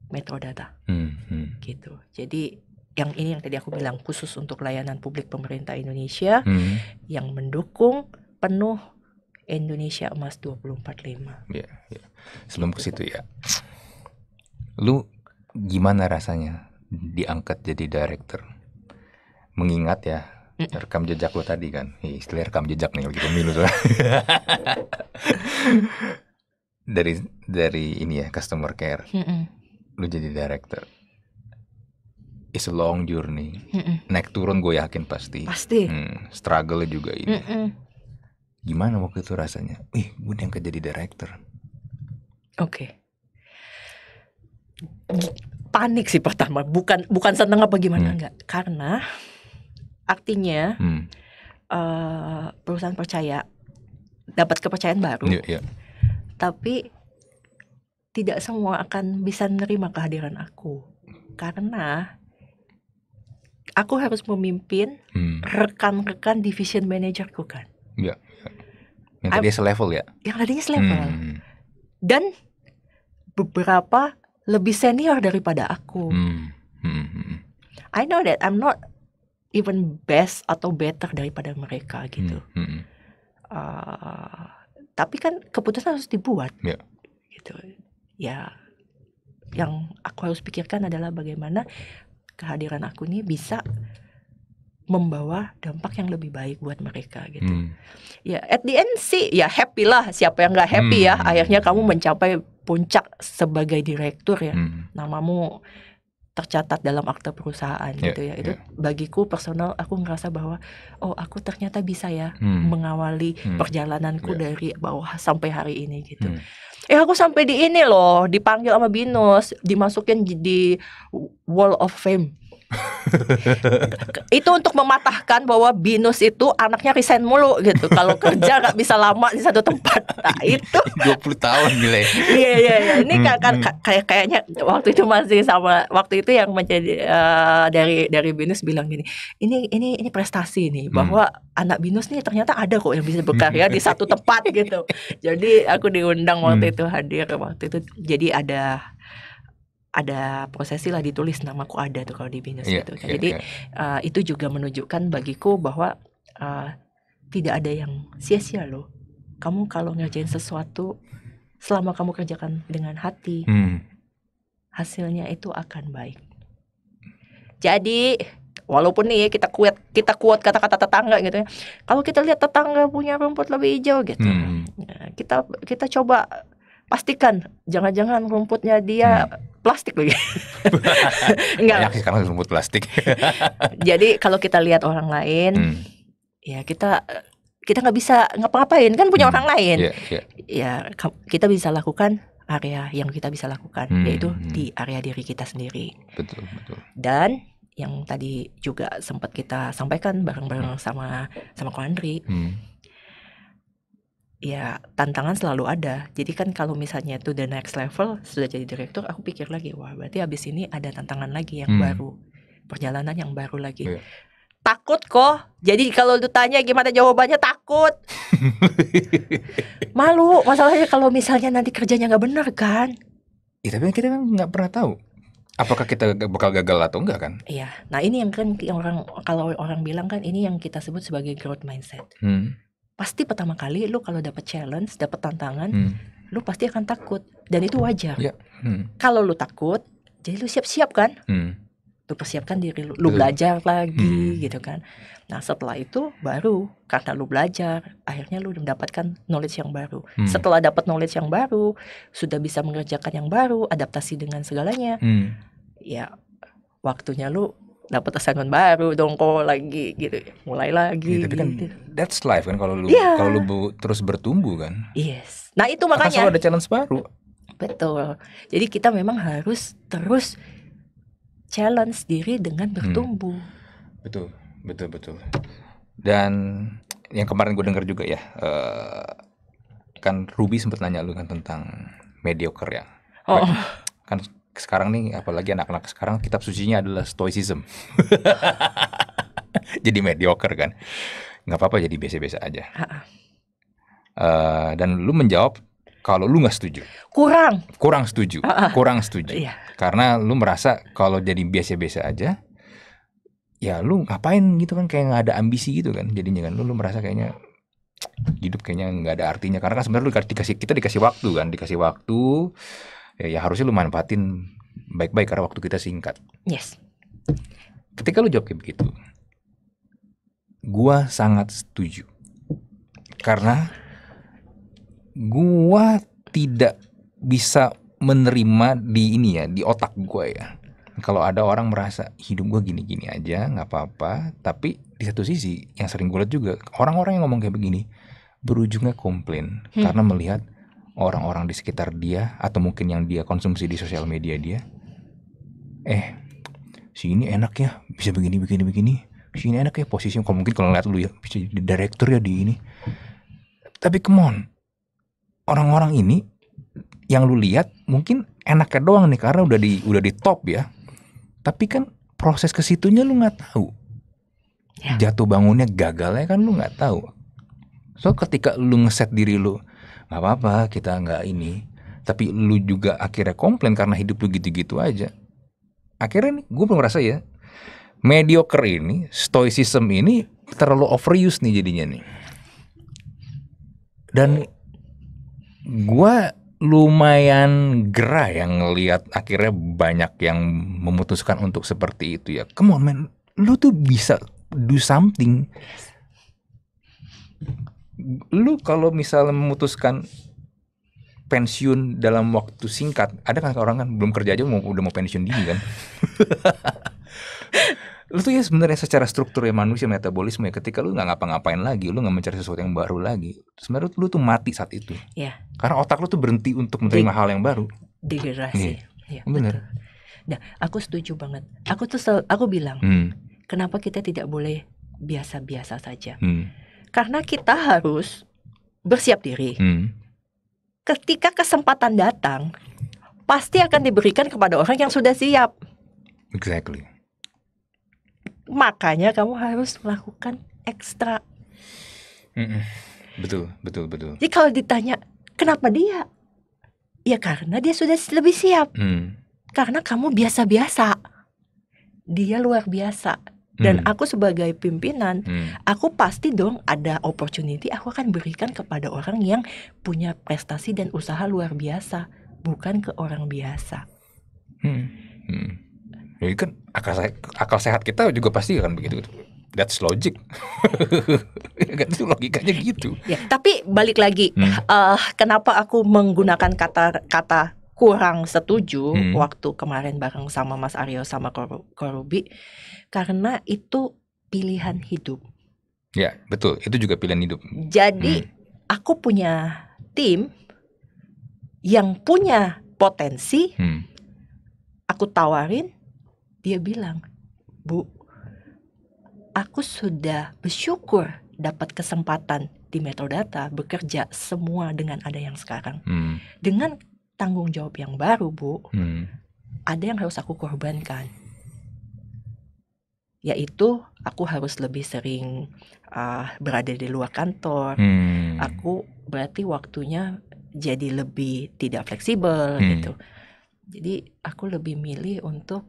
Metro Data, hmm. Hmm. gitu. Jadi yang ini yang tadi aku bilang khusus untuk layanan publik pemerintah Indonesia hmm. yang mendukung penuh Indonesia Emas 2045. Iya, ya. sebelum ke situ ya, lu gimana rasanya diangkat jadi director? Mengingat ya rekam jejak lo tadi kan Hi, istilah rekam jejak nih lagi pemilu dari dari ini ya customer care Mm-mm. lu jadi director is a long journey Mm-mm. naik turun gue yakin pasti pasti hmm, struggle juga ini Mm-mm. gimana waktu itu rasanya ih gue yang jadi director oke okay. panik sih pertama bukan bukan seneng apa gimana mm. enggak karena Artinya hmm. uh, perusahaan percaya dapat kepercayaan baru, yeah, yeah. tapi tidak semua akan bisa menerima kehadiran aku karena aku harus memimpin hmm. rekan-rekan hmm. division managerku kan. yeah. Iya. Yang tadinya selevel ya. Yang tadinya selevel. Hmm, hmm. Dan beberapa lebih senior daripada aku. Hmm. Hmm. hmm. I know that I'm not even best atau better daripada mereka gitu. Hmm, Uh, tapi kan keputusan harus dibuat. Yeah. Gitu. Ya yang aku harus pikirkan adalah bagaimana kehadiran aku ini bisa membawa dampak yang lebih baik buat mereka gitu. Hmm. Ya, at the end sih ya happy lah. Siapa yang nggak happy ya, hmm. ya? Akhirnya kamu mencapai puncak sebagai direktur ya. Hmm. Namamu tercatat dalam akte perusahaan yeah, gitu ya itu yeah. bagiku personal aku ngerasa bahwa oh aku ternyata bisa ya hmm. mengawali hmm. perjalananku yeah. dari bawah sampai hari ini gitu hmm. eh aku sampai di ini loh dipanggil sama Binus dimasukin di Wall of Fame itu untuk mematahkan bahwa Binus itu anaknya resign mulu gitu. Kalau kerja nggak bisa lama di satu tempat. Nah, itu 20 tahun nilai. Iya iya iya. Ini hmm, kan kayak kayaknya waktu itu masih sama waktu itu yang menjadi uh, dari dari Binus bilang gini, ini ini ini prestasi nih hmm. bahwa hmm. anak Binus nih ternyata ada kok yang bisa berkarya di satu tempat gitu. Jadi aku diundang waktu hmm. itu hadir waktu itu. Jadi ada ada prosesi lah ditulis namaku ada tuh kalau di Binus yeah, gitu. Kan. Yeah, Jadi yeah. Iya. Uh, itu juga menunjukkan bagiku bahwa uh, tidak ada yang sia-sia loh. Kamu kalau ngerjain sesuatu selama kamu kerjakan dengan hati, hmm. hasilnya itu akan baik. Jadi walaupun nih kita kuat kita kuat kata-kata tetangga gitu ya. Kalau kita lihat tetangga punya rumput lebih hijau gitu, hmm. Nah, kita kita coba pastikan jangan-jangan rumputnya dia hmm. plastik lagi. Enggak. Banyak sekarang rumput plastik. Jadi kalau kita lihat orang lain, hmm. ya kita kita nggak bisa ngapa-ngapain kan punya hmm. orang lain. Yeah, yeah. Ya kita bisa lakukan area yang kita bisa lakukan hmm. yaitu di area diri kita sendiri. Betul, betul. Dan yang tadi juga sempat kita sampaikan bareng-bareng sama sama Kondri Hmm ya tantangan selalu ada. Jadi kan kalau misalnya itu the next level sudah jadi direktur, aku pikir lagi, wah berarti abis ini ada tantangan lagi yang hmm. baru, perjalanan yang baru lagi. Yeah. Takut kok. Jadi kalau lu tanya gimana jawabannya takut. Malu. Masalahnya kalau misalnya nanti kerjanya nggak benar kan? Ya, tapi kita kan nggak pernah tahu. Apakah kita bakal gagal atau enggak kan? Iya. Nah ini yang kan yang orang kalau orang bilang kan ini yang kita sebut sebagai growth mindset. Hmm pasti pertama kali lu kalau dapat challenge, dapat tantangan, hmm. lu pasti akan takut dan itu wajar. Yeah. Hmm. Kalau lu takut, jadi lu siap-siap kan? Hmm. Lu persiapkan diri lu, lu belajar lagi hmm. gitu kan. Nah, setelah itu baru karena lu belajar, akhirnya lu mendapatkan knowledge yang baru. Hmm. Setelah dapat knowledge yang baru, sudah bisa mengerjakan yang baru, adaptasi dengan segalanya. Hmm. Ya, waktunya lu dapat pasangan baru dong kok lagi gitu mulai lagi ya, tapi kan gitu. that's life kan kalau lu yeah. kalau lu terus bertumbuh kan yes nah itu makanya Akan ada challenge baru betul jadi kita memang harus terus challenge diri dengan hmm. bertumbuh hmm. betul betul betul dan yang kemarin gue dengar juga ya uh, kan Ruby sempat nanya lu kan tentang mediocre ya oh. kan sekarang nih apalagi anak-anak sekarang kitab sucinya adalah stoicism jadi mediocre kan nggak apa-apa jadi biasa-biasa aja uh, dan lu menjawab kalau lu nggak setuju kurang kurang setuju uh. kurang setuju iya. karena lu merasa kalau jadi biasa-biasa aja ya lu ngapain gitu kan kayak nggak ada ambisi gitu kan jadi jangan lu, lu merasa kayaknya hidup kayaknya nggak ada artinya karena kan sebenarnya lu kita dikasih waktu kan dikasih waktu ya, ya harusnya lu manfaatin baik-baik karena waktu kita singkat. Yes. Ketika lu jawab kayak begitu, gua sangat setuju. Karena gua tidak bisa menerima di ini ya, di otak gua ya. Kalau ada orang merasa hidup gua gini-gini aja, nggak apa-apa, tapi di satu sisi yang sering gue lihat juga orang-orang yang ngomong kayak begini berujungnya komplain hmm. karena melihat orang-orang di sekitar dia atau mungkin yang dia konsumsi di sosial media dia eh si ini enak ya bisa begini begini begini si ini enak ya posisinya kalau mungkin kalau lihat lu ya bisa jadi direktur ya di ini tapi come on orang-orang ini yang lu lihat mungkin enaknya doang nih karena udah di udah di top ya tapi kan proses kesitunya lu nggak tahu ya. jatuh bangunnya gagalnya kan lu nggak tahu so ketika lu ngeset diri lu nggak apa-apa kita nggak ini tapi lu juga akhirnya komplain karena hidup lu gitu-gitu aja akhirnya nih gue belum merasa ya mediocre ini stoicism ini terlalu overuse nih jadinya nih dan gue lumayan gerah yang lihat akhirnya banyak yang memutuskan untuk seperti itu ya come on man lu tuh bisa do something lu kalau misalnya memutuskan pensiun dalam waktu singkat, ada kan orang kan belum kerja aja mau, udah mau pensiun dini kan. lu tuh ya sebenarnya secara struktur ya manusia metabolisme ya ketika lu nggak ngapa-ngapain lagi lu nggak mencari sesuatu yang baru lagi sebenarnya lu, tuh mati saat itu ya. karena otak lu tuh berhenti untuk menerima De hal yang baru Iya. ya, ya oh, benar nah aku setuju banget aku tuh sel aku bilang hmm. kenapa kita tidak boleh biasa-biasa saja hmm karena kita harus bersiap diri. Hmm. Ketika kesempatan datang, pasti akan diberikan kepada orang yang sudah siap. Exactly. Makanya kamu harus melakukan ekstra. Mm -mm. Betul, betul, betul. Jadi kalau ditanya kenapa dia, ya karena dia sudah lebih siap. Mm. Karena kamu biasa-biasa, dia luar biasa dan hmm. aku sebagai pimpinan, hmm. aku pasti dong ada opportunity aku akan berikan kepada orang yang punya prestasi dan usaha luar biasa, bukan ke orang biasa. Hmm. Hmm. Jadi ya, kan akal sehat, akal sehat kita juga pasti akan begitu. That's logic. Ya kan? itu logikanya gitu. Ya, tapi balik lagi, hmm. uh, kenapa aku menggunakan kata-kata kurang setuju hmm. waktu kemarin bareng sama Mas Aryo sama Korubi karena itu pilihan hidup. Ya, betul. Itu juga pilihan hidup. Jadi hmm. aku punya tim yang punya potensi. Hmm. Aku tawarin, dia bilang, "Bu, aku sudah bersyukur dapat kesempatan di metodata bekerja semua dengan ada yang sekarang. Hmm. Dengan tanggung jawab yang baru, Bu, hmm. ada yang harus aku korbankan. Yaitu aku harus lebih sering uh, berada di luar kantor. Hmm. Aku berarti waktunya jadi lebih tidak fleksibel hmm. gitu. Jadi aku lebih milih untuk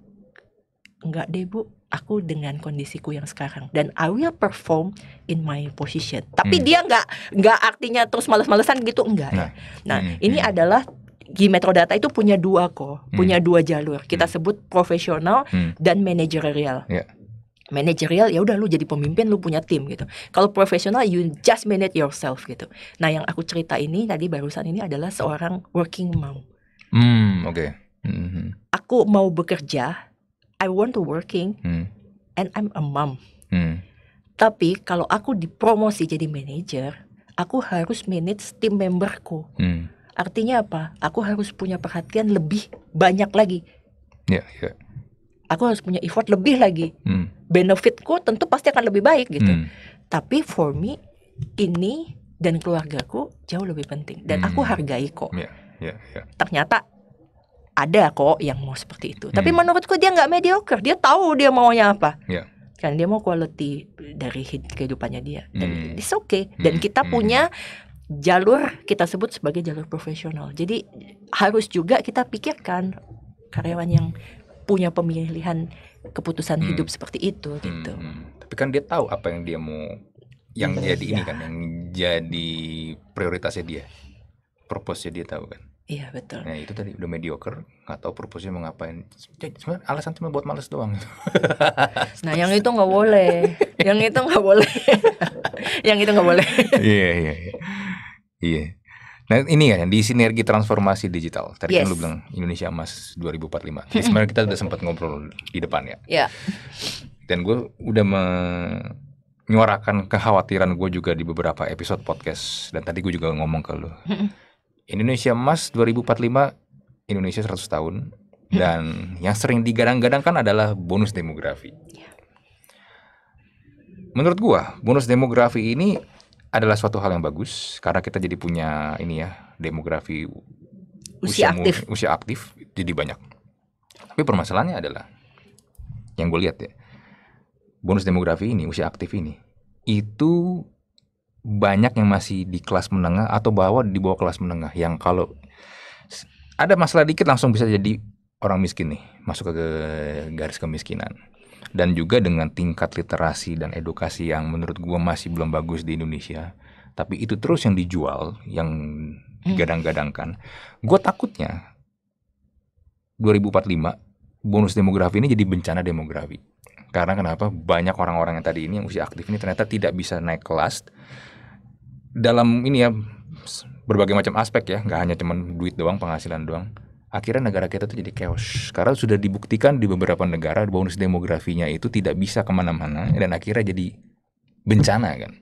enggak deh, Bu, aku dengan kondisiku yang sekarang dan I will perform in my position. Tapi hmm. dia nggak nggak artinya terus males-malesan gitu enggak. Ya. Nah, ya. nah hmm. ini hmm. adalah di Data itu punya dua kok, hmm. punya dua jalur. Kita hmm. sebut profesional hmm. dan managerial. Yeah. Managerial ya udah lu jadi pemimpin lu punya tim gitu. Kalau profesional you just manage yourself gitu. Nah yang aku cerita ini tadi barusan ini adalah seorang working mom. Hmm oke. Okay. Mm -hmm. Aku mau bekerja, I want to working, hmm. and I'm a mom. Hmm. Tapi kalau aku dipromosi jadi manager, aku harus manage tim memberku. Hmm Artinya apa? Aku harus punya perhatian lebih banyak lagi. Ya, ya. Aku harus punya effort lebih lagi. Hmm. Benefitku tentu pasti akan lebih baik gitu. Hmm. Tapi for me ini dan keluargaku jauh lebih penting dan hmm. aku hargai kok. Yeah, yeah, yeah. Ternyata ada kok yang mau seperti itu. Hmm. Tapi menurutku dia nggak mediocre. Dia tahu dia maunya apa. Yeah. Kan dia mau quality dari kehidupannya dia. Dan hmm. it's okay. Dan hmm. kita hmm. punya jalur kita sebut sebagai jalur profesional. Jadi harus juga kita pikirkan karyawan yang punya pemilihan keputusan hmm. hidup seperti itu hmm, gitu. Hmm, hmm. Tapi kan dia tahu apa yang dia mau yang Betul, iya. jadi ya. ini kan yang jadi prioritasnya dia. purpose dia tahu kan. Iya betul. Nah itu tadi udah mediocre, nggak tahu purpose mau ngapain. Sebenarnya alasan cuma buat males doang. nah yang itu nggak boleh, yang itu nggak boleh, yang itu nggak boleh. iya. iya. iya. Iya. Nah ini ya di sinergi transformasi digital. Tadi kan yes. kan lu bilang Indonesia Emas 2045. Jadi sebenarnya kita udah sempat ngobrol di depan ya. Iya. Dan gue udah menyuarakan kekhawatiran gue juga di beberapa episode podcast. Dan tadi gue juga ngomong ke lu. Indonesia Emas 2045, Indonesia 100 tahun. Dan yang sering digadang-gadangkan adalah bonus demografi. Ya. Menurut gue, bonus demografi ini adalah suatu hal yang bagus karena kita jadi punya ini ya demografi usia, usia aktif. usia aktif jadi banyak. Tapi permasalahannya adalah yang gue lihat ya bonus demografi ini usia aktif ini itu banyak yang masih di kelas menengah atau bawah di bawah kelas menengah yang kalau ada masalah dikit langsung bisa jadi orang miskin nih masuk ke garis kemiskinan dan juga dengan tingkat literasi dan edukasi yang menurut gue masih belum bagus di Indonesia tapi itu terus yang dijual yang hmm. digadang-gadangkan gue takutnya 2045 bonus demografi ini jadi bencana demografi karena kenapa banyak orang-orang yang tadi ini yang usia aktif ini ternyata tidak bisa naik kelas dalam ini ya berbagai macam aspek ya nggak hanya cuman duit doang penghasilan doang akhirnya negara kita tuh jadi chaos karena sudah dibuktikan di beberapa negara bonus demografinya itu tidak bisa kemana-mana dan akhirnya jadi bencana kan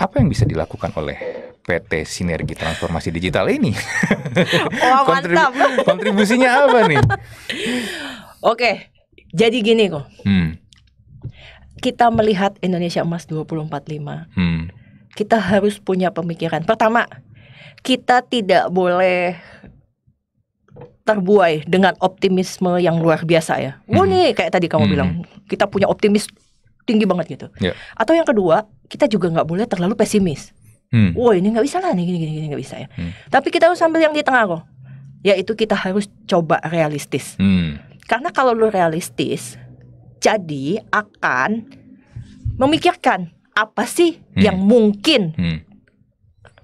apa yang bisa dilakukan oleh PT Sinergi Transformasi Digital ini Kontribu mantap. kontribusinya apa nih oke jadi gini kok hmm. kita melihat Indonesia Emas 2045 hmm. kita harus punya pemikiran pertama kita tidak boleh terbuai dengan optimisme yang luar biasa ya. Hmm. Wah nih kayak tadi kamu hmm bilang kita punya optimis tinggi banget gitu. Yeah. Atau yang kedua kita juga nggak boleh terlalu pesimis. Hmm. Wah ini nggak bisa lah nih gini gini gini nggak bisa ya. Hmm. Tapi kita harus sambil yang di tengah kok. Yaitu kita harus coba realistis. Hmm. Karena kalau lu realistis, jadi akan memikirkan apa sih hmm. yang mungkin hmm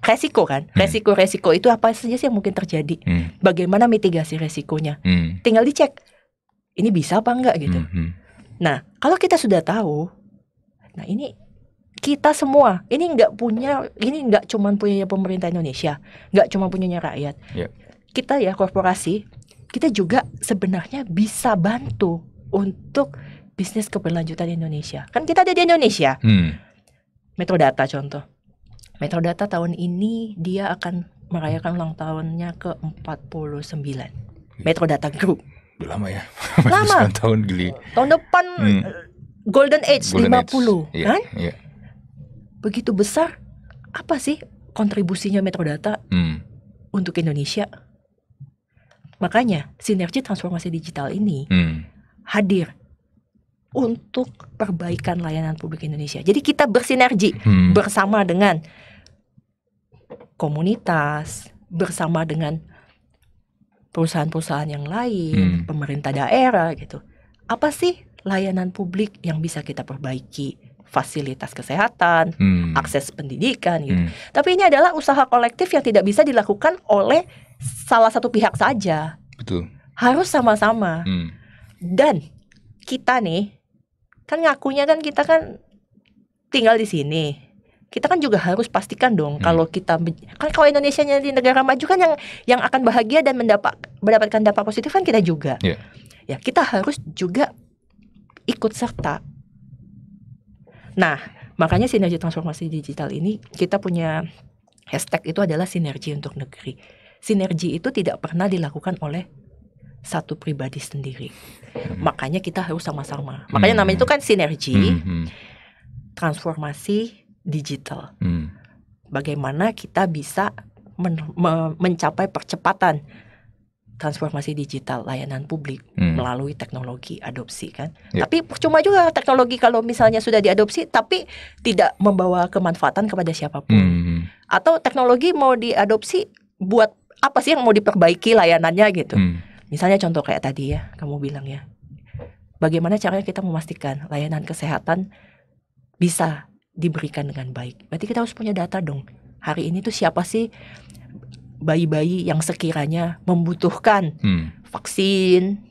resiko kan hmm. resiko resiko itu apa saja sih yang mungkin terjadi hmm. bagaimana mitigasi resikonya hmm. tinggal dicek ini bisa apa enggak gitu hmm. hmm. nah kalau kita sudah tahu nah ini kita semua ini nggak punya ini nggak cuma punya pemerintah Indonesia nggak cuma punyanya rakyat yeah. kita ya korporasi kita juga sebenarnya bisa bantu untuk bisnis keberlanjutan Indonesia kan kita ada di Indonesia hmm. Metrodata contoh Metrodata tahun ini dia akan merayakan ulang tahunnya ke 49. Iya. Metrodata Group. Udah lama ya. Lama. tahun gili. Tahun depan hmm. Eh, Golden Age Golden 50 Age. Iya, kan? yeah. Begitu besar apa sih kontribusinya Metrodata hmm. untuk Indonesia? Makanya sinergi transformasi digital ini hmm. hadir untuk perbaikan layanan publik Indonesia. Jadi kita bersinergi hmm. bersama dengan komunitas bersama dengan perusahaan-perusahaan yang lain, hmm. pemerintah daerah gitu. Apa sih layanan publik yang bisa kita perbaiki? Fasilitas kesehatan, hmm. akses pendidikan gitu. Hmm. Tapi ini adalah usaha kolektif yang tidak bisa dilakukan oleh salah satu pihak saja. Betul. Harus sama-sama. Hmm. Dan kita nih kan ngakunya kan kita kan tinggal di sini kita kan juga harus pastikan dong hmm. kalau kita kan kalau Indonesia nanti negara maju kan yang yang akan bahagia dan mendapat mendapatkan dampak positif kan kita juga. Yeah. Ya, kita harus juga ikut serta. Nah, makanya sinergi transformasi digital ini kita punya hashtag itu adalah sinergi untuk negeri. Sinergi itu tidak pernah dilakukan oleh satu pribadi sendiri. Hmm. Makanya kita harus sama-sama. Makanya hmm. namanya itu kan sinergi. Hmm. hmm. Transformasi digital. Hmm. Bagaimana kita bisa men me mencapai percepatan transformasi digital layanan publik hmm. melalui teknologi adopsi kan. Yep. Ya. Tapi cuma juga teknologi kalau misalnya sudah diadopsi tapi tidak membawa kemanfaatan kepada siapapun. Hmm, hmm. Atau teknologi mau diadopsi buat apa sih yang mau diperbaiki layanannya gitu. Hmm. Misalnya contoh kayak tadi ya, kamu bilang ya. Bagaimana caranya kita memastikan layanan kesehatan bisa diberikan dengan baik. Berarti kita harus punya data dong. Hari ini tuh siapa sih bayi-bayi yang sekiranya membutuhkan hmm. vaksin?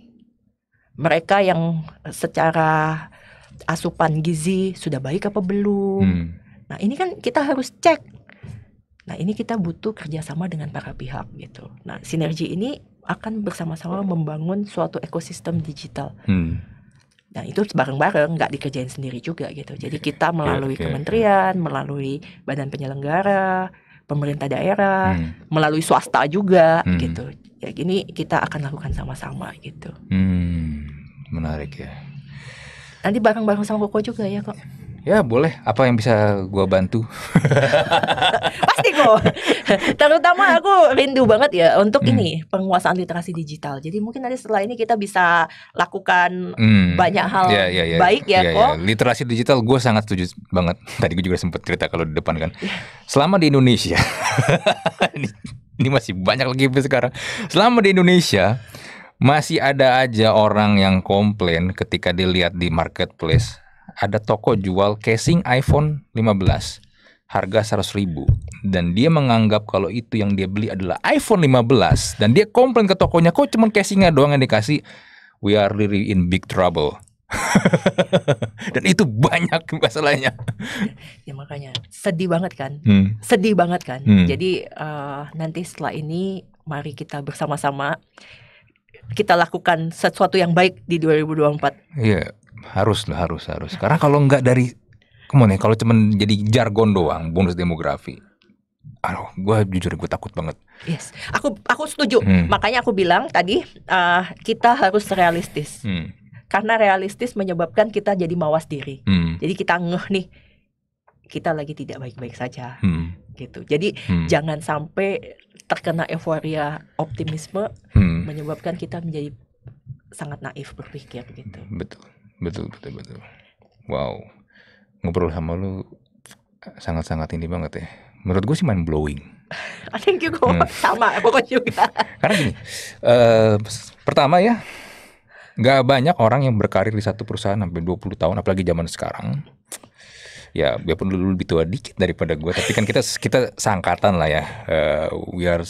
Mereka yang secara asupan gizi sudah baik apa belum? Hmm. Nah, ini kan kita harus cek. Nah, ini kita butuh kerjasama dengan para pihak gitu. Nah, sinergi ini akan bersama-sama membangun suatu ekosistem digital. Hmm Nah itu bareng-bareng, nggak dikerjain sendiri juga gitu. Jadi kita melalui kementerian, melalui badan penyelenggara, pemerintah daerah, hmm. melalui swasta juga hmm. gitu. Ya ini kita akan lakukan sama-sama gitu. Hmm. Menarik ya. Nanti bareng-bareng sama Koko juga ya kok. Ya boleh, apa yang bisa gua bantu? Pasti kok. Terutama aku rindu banget ya untuk hmm. ini penguasaan literasi digital. Jadi mungkin nanti setelah ini kita bisa lakukan hmm. banyak hal yeah, yeah, yeah. baik ya yeah, kok. Yeah. Literasi digital gue sangat setuju banget. Tadi gue juga sempat cerita kalau di depan kan. Iya. Selama di Indonesia, ini, ini masih banyak lagi sekarang. Selama di Indonesia masih ada aja orang yang komplain ketika dilihat di marketplace ada toko jual casing iPhone 15 harga 100 ribu dan dia menganggap kalau itu yang dia beli adalah iPhone 15 dan dia komplain ke tokonya kok cuman casingnya doang yang dikasih we are really in big trouble dan itu banyak masalahnya ya makanya sedih banget kan hmm. sedih banget kan hmm. jadi uh, nanti setelah ini mari kita bersama-sama kita lakukan sesuatu yang baik di 2024 iya yeah harus lah harus harus karena kalau nggak dari kemana ya kalau cuman jadi jargon doang bonus demografi aduh gue jujur gue takut banget yes aku aku setuju hmm. makanya aku bilang tadi uh, kita harus realistis hmm. karena realistis menyebabkan kita jadi mawas diri hmm. jadi kita ngeh nih kita lagi tidak baik-baik saja hmm. gitu jadi hmm. jangan sampai terkena euforia optimisme hmm. menyebabkan kita menjadi sangat naif berpikir gitu betul betul betul betul wow ngobrol sama lu sangat-sangat ini banget ya menurut gue sih main blowing I think you go hmm. sama pokoknya juga karena gini uh, pertama ya nggak banyak orang yang berkarir di satu perusahaan sampai 20 tahun apalagi zaman sekarang ya biarpun dulu lebih tua dikit daripada gue tapi kan kita kita sangkatan lah ya uh, we are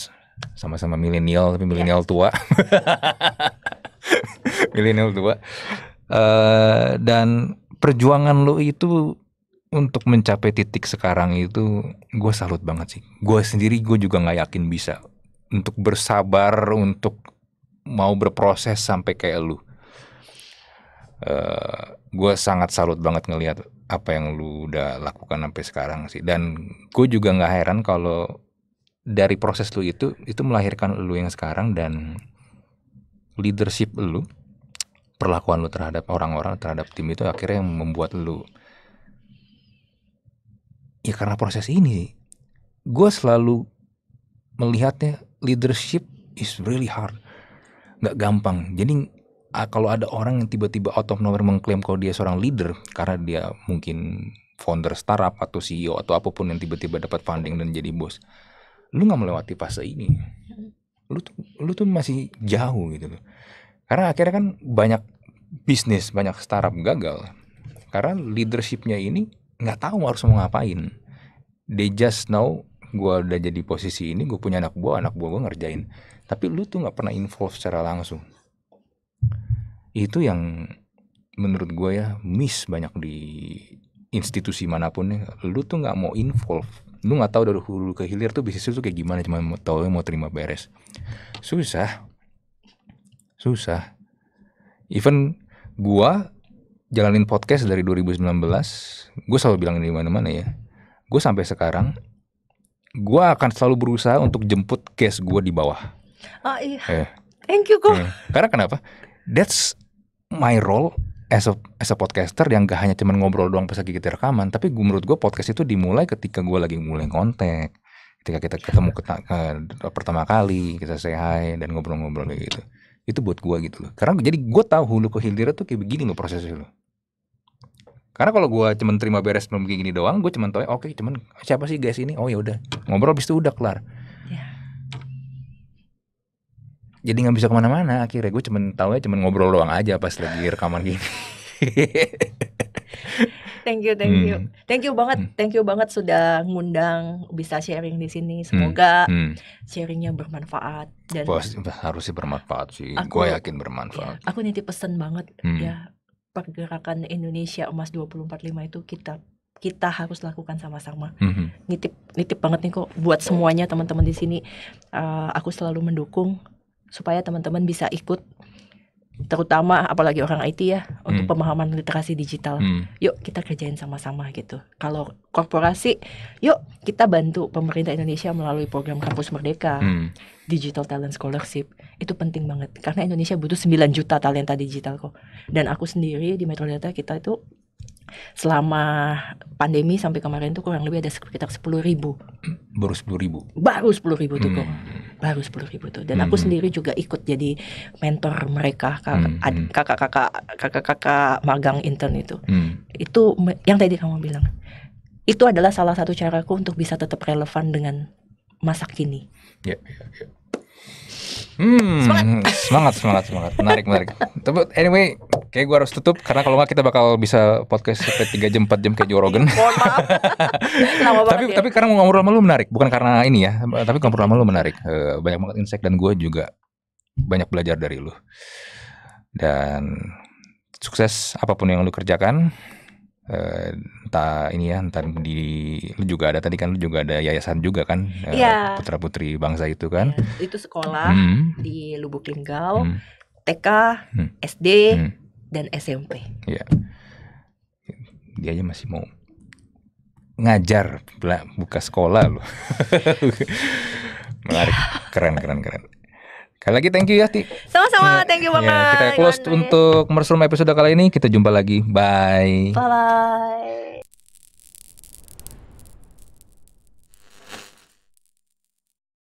sama-sama milenial tapi milenial yeah. tua milenial tua uh, dan perjuangan lo itu untuk mencapai titik sekarang itu gue salut banget sih gue sendiri gue juga nggak yakin bisa untuk bersabar untuk mau berproses sampai kayak lu uh, eh, gue sangat salut banget ngelihat apa yang lu udah lakukan sampai sekarang sih dan gue juga nggak heran kalau dari proses lo itu itu melahirkan lo yang sekarang dan leadership lu perlakuan lu terhadap orang-orang terhadap tim itu akhirnya yang membuat lu ya karena proses ini gue selalu melihatnya leadership is really hard nggak gampang jadi kalau ada orang yang tiba-tiba out of nowhere mengklaim kalau dia seorang leader karena dia mungkin founder startup atau CEO atau apapun yang tiba-tiba dapat funding dan jadi bos lu nggak melewati fase ini lu tuh lu tuh masih jauh gitu loh karena akhirnya kan banyak bisnis, banyak startup gagal. Karena leadershipnya ini nggak tahu harus mau ngapain. They just know gue udah jadi posisi ini, gue punya anak buah, anak buah gue ngerjain. Tapi lu tuh nggak pernah involve secara langsung. Itu yang menurut gue ya miss banyak di institusi manapun ya. Lu tuh nggak mau involve. Lu nggak tahu dari hulu ke hilir tuh bisnis itu kayak gimana, cuma mau tahu mau terima beres. Susah Susah. Even gua jalanin podcast dari 2019, gua selalu bilang di mana-mana ya. gua sampai sekarang gua akan selalu berusaha untuk jemput guest gua di bawah. Oh iya. Eh. Thank you kok. Eh. Karena kenapa? That's my role as a, as a podcaster yang gak hanya cuman ngobrol doang pas lagi kita rekaman, tapi gue menurut gua podcast itu dimulai ketika gua lagi mulai kontak, ketika kita ketemu ke, ke, eh, pertama kali, kita say hi dan ngobrol-ngobrol kayak gitu itu buat gua gitu loh karena jadi gua tahu hulu ke hilir tuh kayak begini loh prosesnya loh karena kalau gua cuman terima beres belum kayak gini doang Gua cuman tahu oke okay, cuman siapa sih guys ini oh ya udah ngobrol habis itu udah kelar ya. jadi nggak bisa kemana-mana akhirnya gue cuman tahu ya cuman ngobrol doang aja pas lagi rekaman gini thank you, thank you. Hmm. Thank you banget, hmm. thank you banget sudah ngundang bisa sharing di sini. Hmm. Semoga sharingnya bermanfaat dan Pasti, harusnya bermanfaat sih. Aku, yakin bermanfaat. Iya, aku nitip pesen banget hmm. ya pergerakan Indonesia Emas 245 itu kita kita harus lakukan sama-sama. hmm Nitip nitip banget nih kok buat semuanya teman-teman di sini. Uh, aku selalu mendukung supaya teman-teman bisa ikut terutama apalagi orang IT ya hmm. untuk pemahaman literasi digital. Hmm. Yuk kita kerjain sama-sama gitu. Kalau korporasi, yuk kita bantu pemerintah Indonesia melalui program Kampus Merdeka, hmm. Digital Talent Scholarship. Itu penting banget karena Indonesia butuh 9 juta talenta digital kok. Dan aku sendiri di Metro Data kita itu selama pandemi sampai kemarin itu kurang lebih ada sekitar sepuluh ribu baru sepuluh ribu baru sepuluh ribu tuh hmm. baru sepuluh ribu tuh dan hmm. aku sendiri juga ikut jadi mentor mereka kakak-kakak hmm, hmm. kakak-kakak magang intern itu hmm. itu yang tadi kamu bilang itu adalah salah satu caraku untuk bisa tetap relevan dengan masa kini. yeah. Ya, ya. Hmm, semangat. semangat, semangat, semangat. Menarik, menarik. Tapi anyway, kayak gue harus tutup karena kalau nggak kita bakal bisa podcast sampai 3 jam, empat jam kayak Joe Rogan. tapi ya. tapi karena mau ngobrol sama lu menarik, bukan karena ini ya, tapi ngobrol sama lu menarik. Eh, banyak banget insight dan gue juga banyak belajar dari lu. Dan sukses apapun yang lu kerjakan uh, entah ini ya entah di lu juga ada tadi kan lu juga ada yayasan juga kan eh, yeah. putra putri bangsa itu kan yeah. itu sekolah hmm. di Lubuk Linggau hmm. TK hmm. SD hmm. dan SMP ya yeah. dia aja masih mau ngajar buka sekolah loh menarik iya. keren keren keren Sekali lagi thank you ya Ti. Sama-sama, thank you banget. Ya, kita close untuk Mushroom episode kali ini. Kita jumpa lagi. Bye. Bye bye.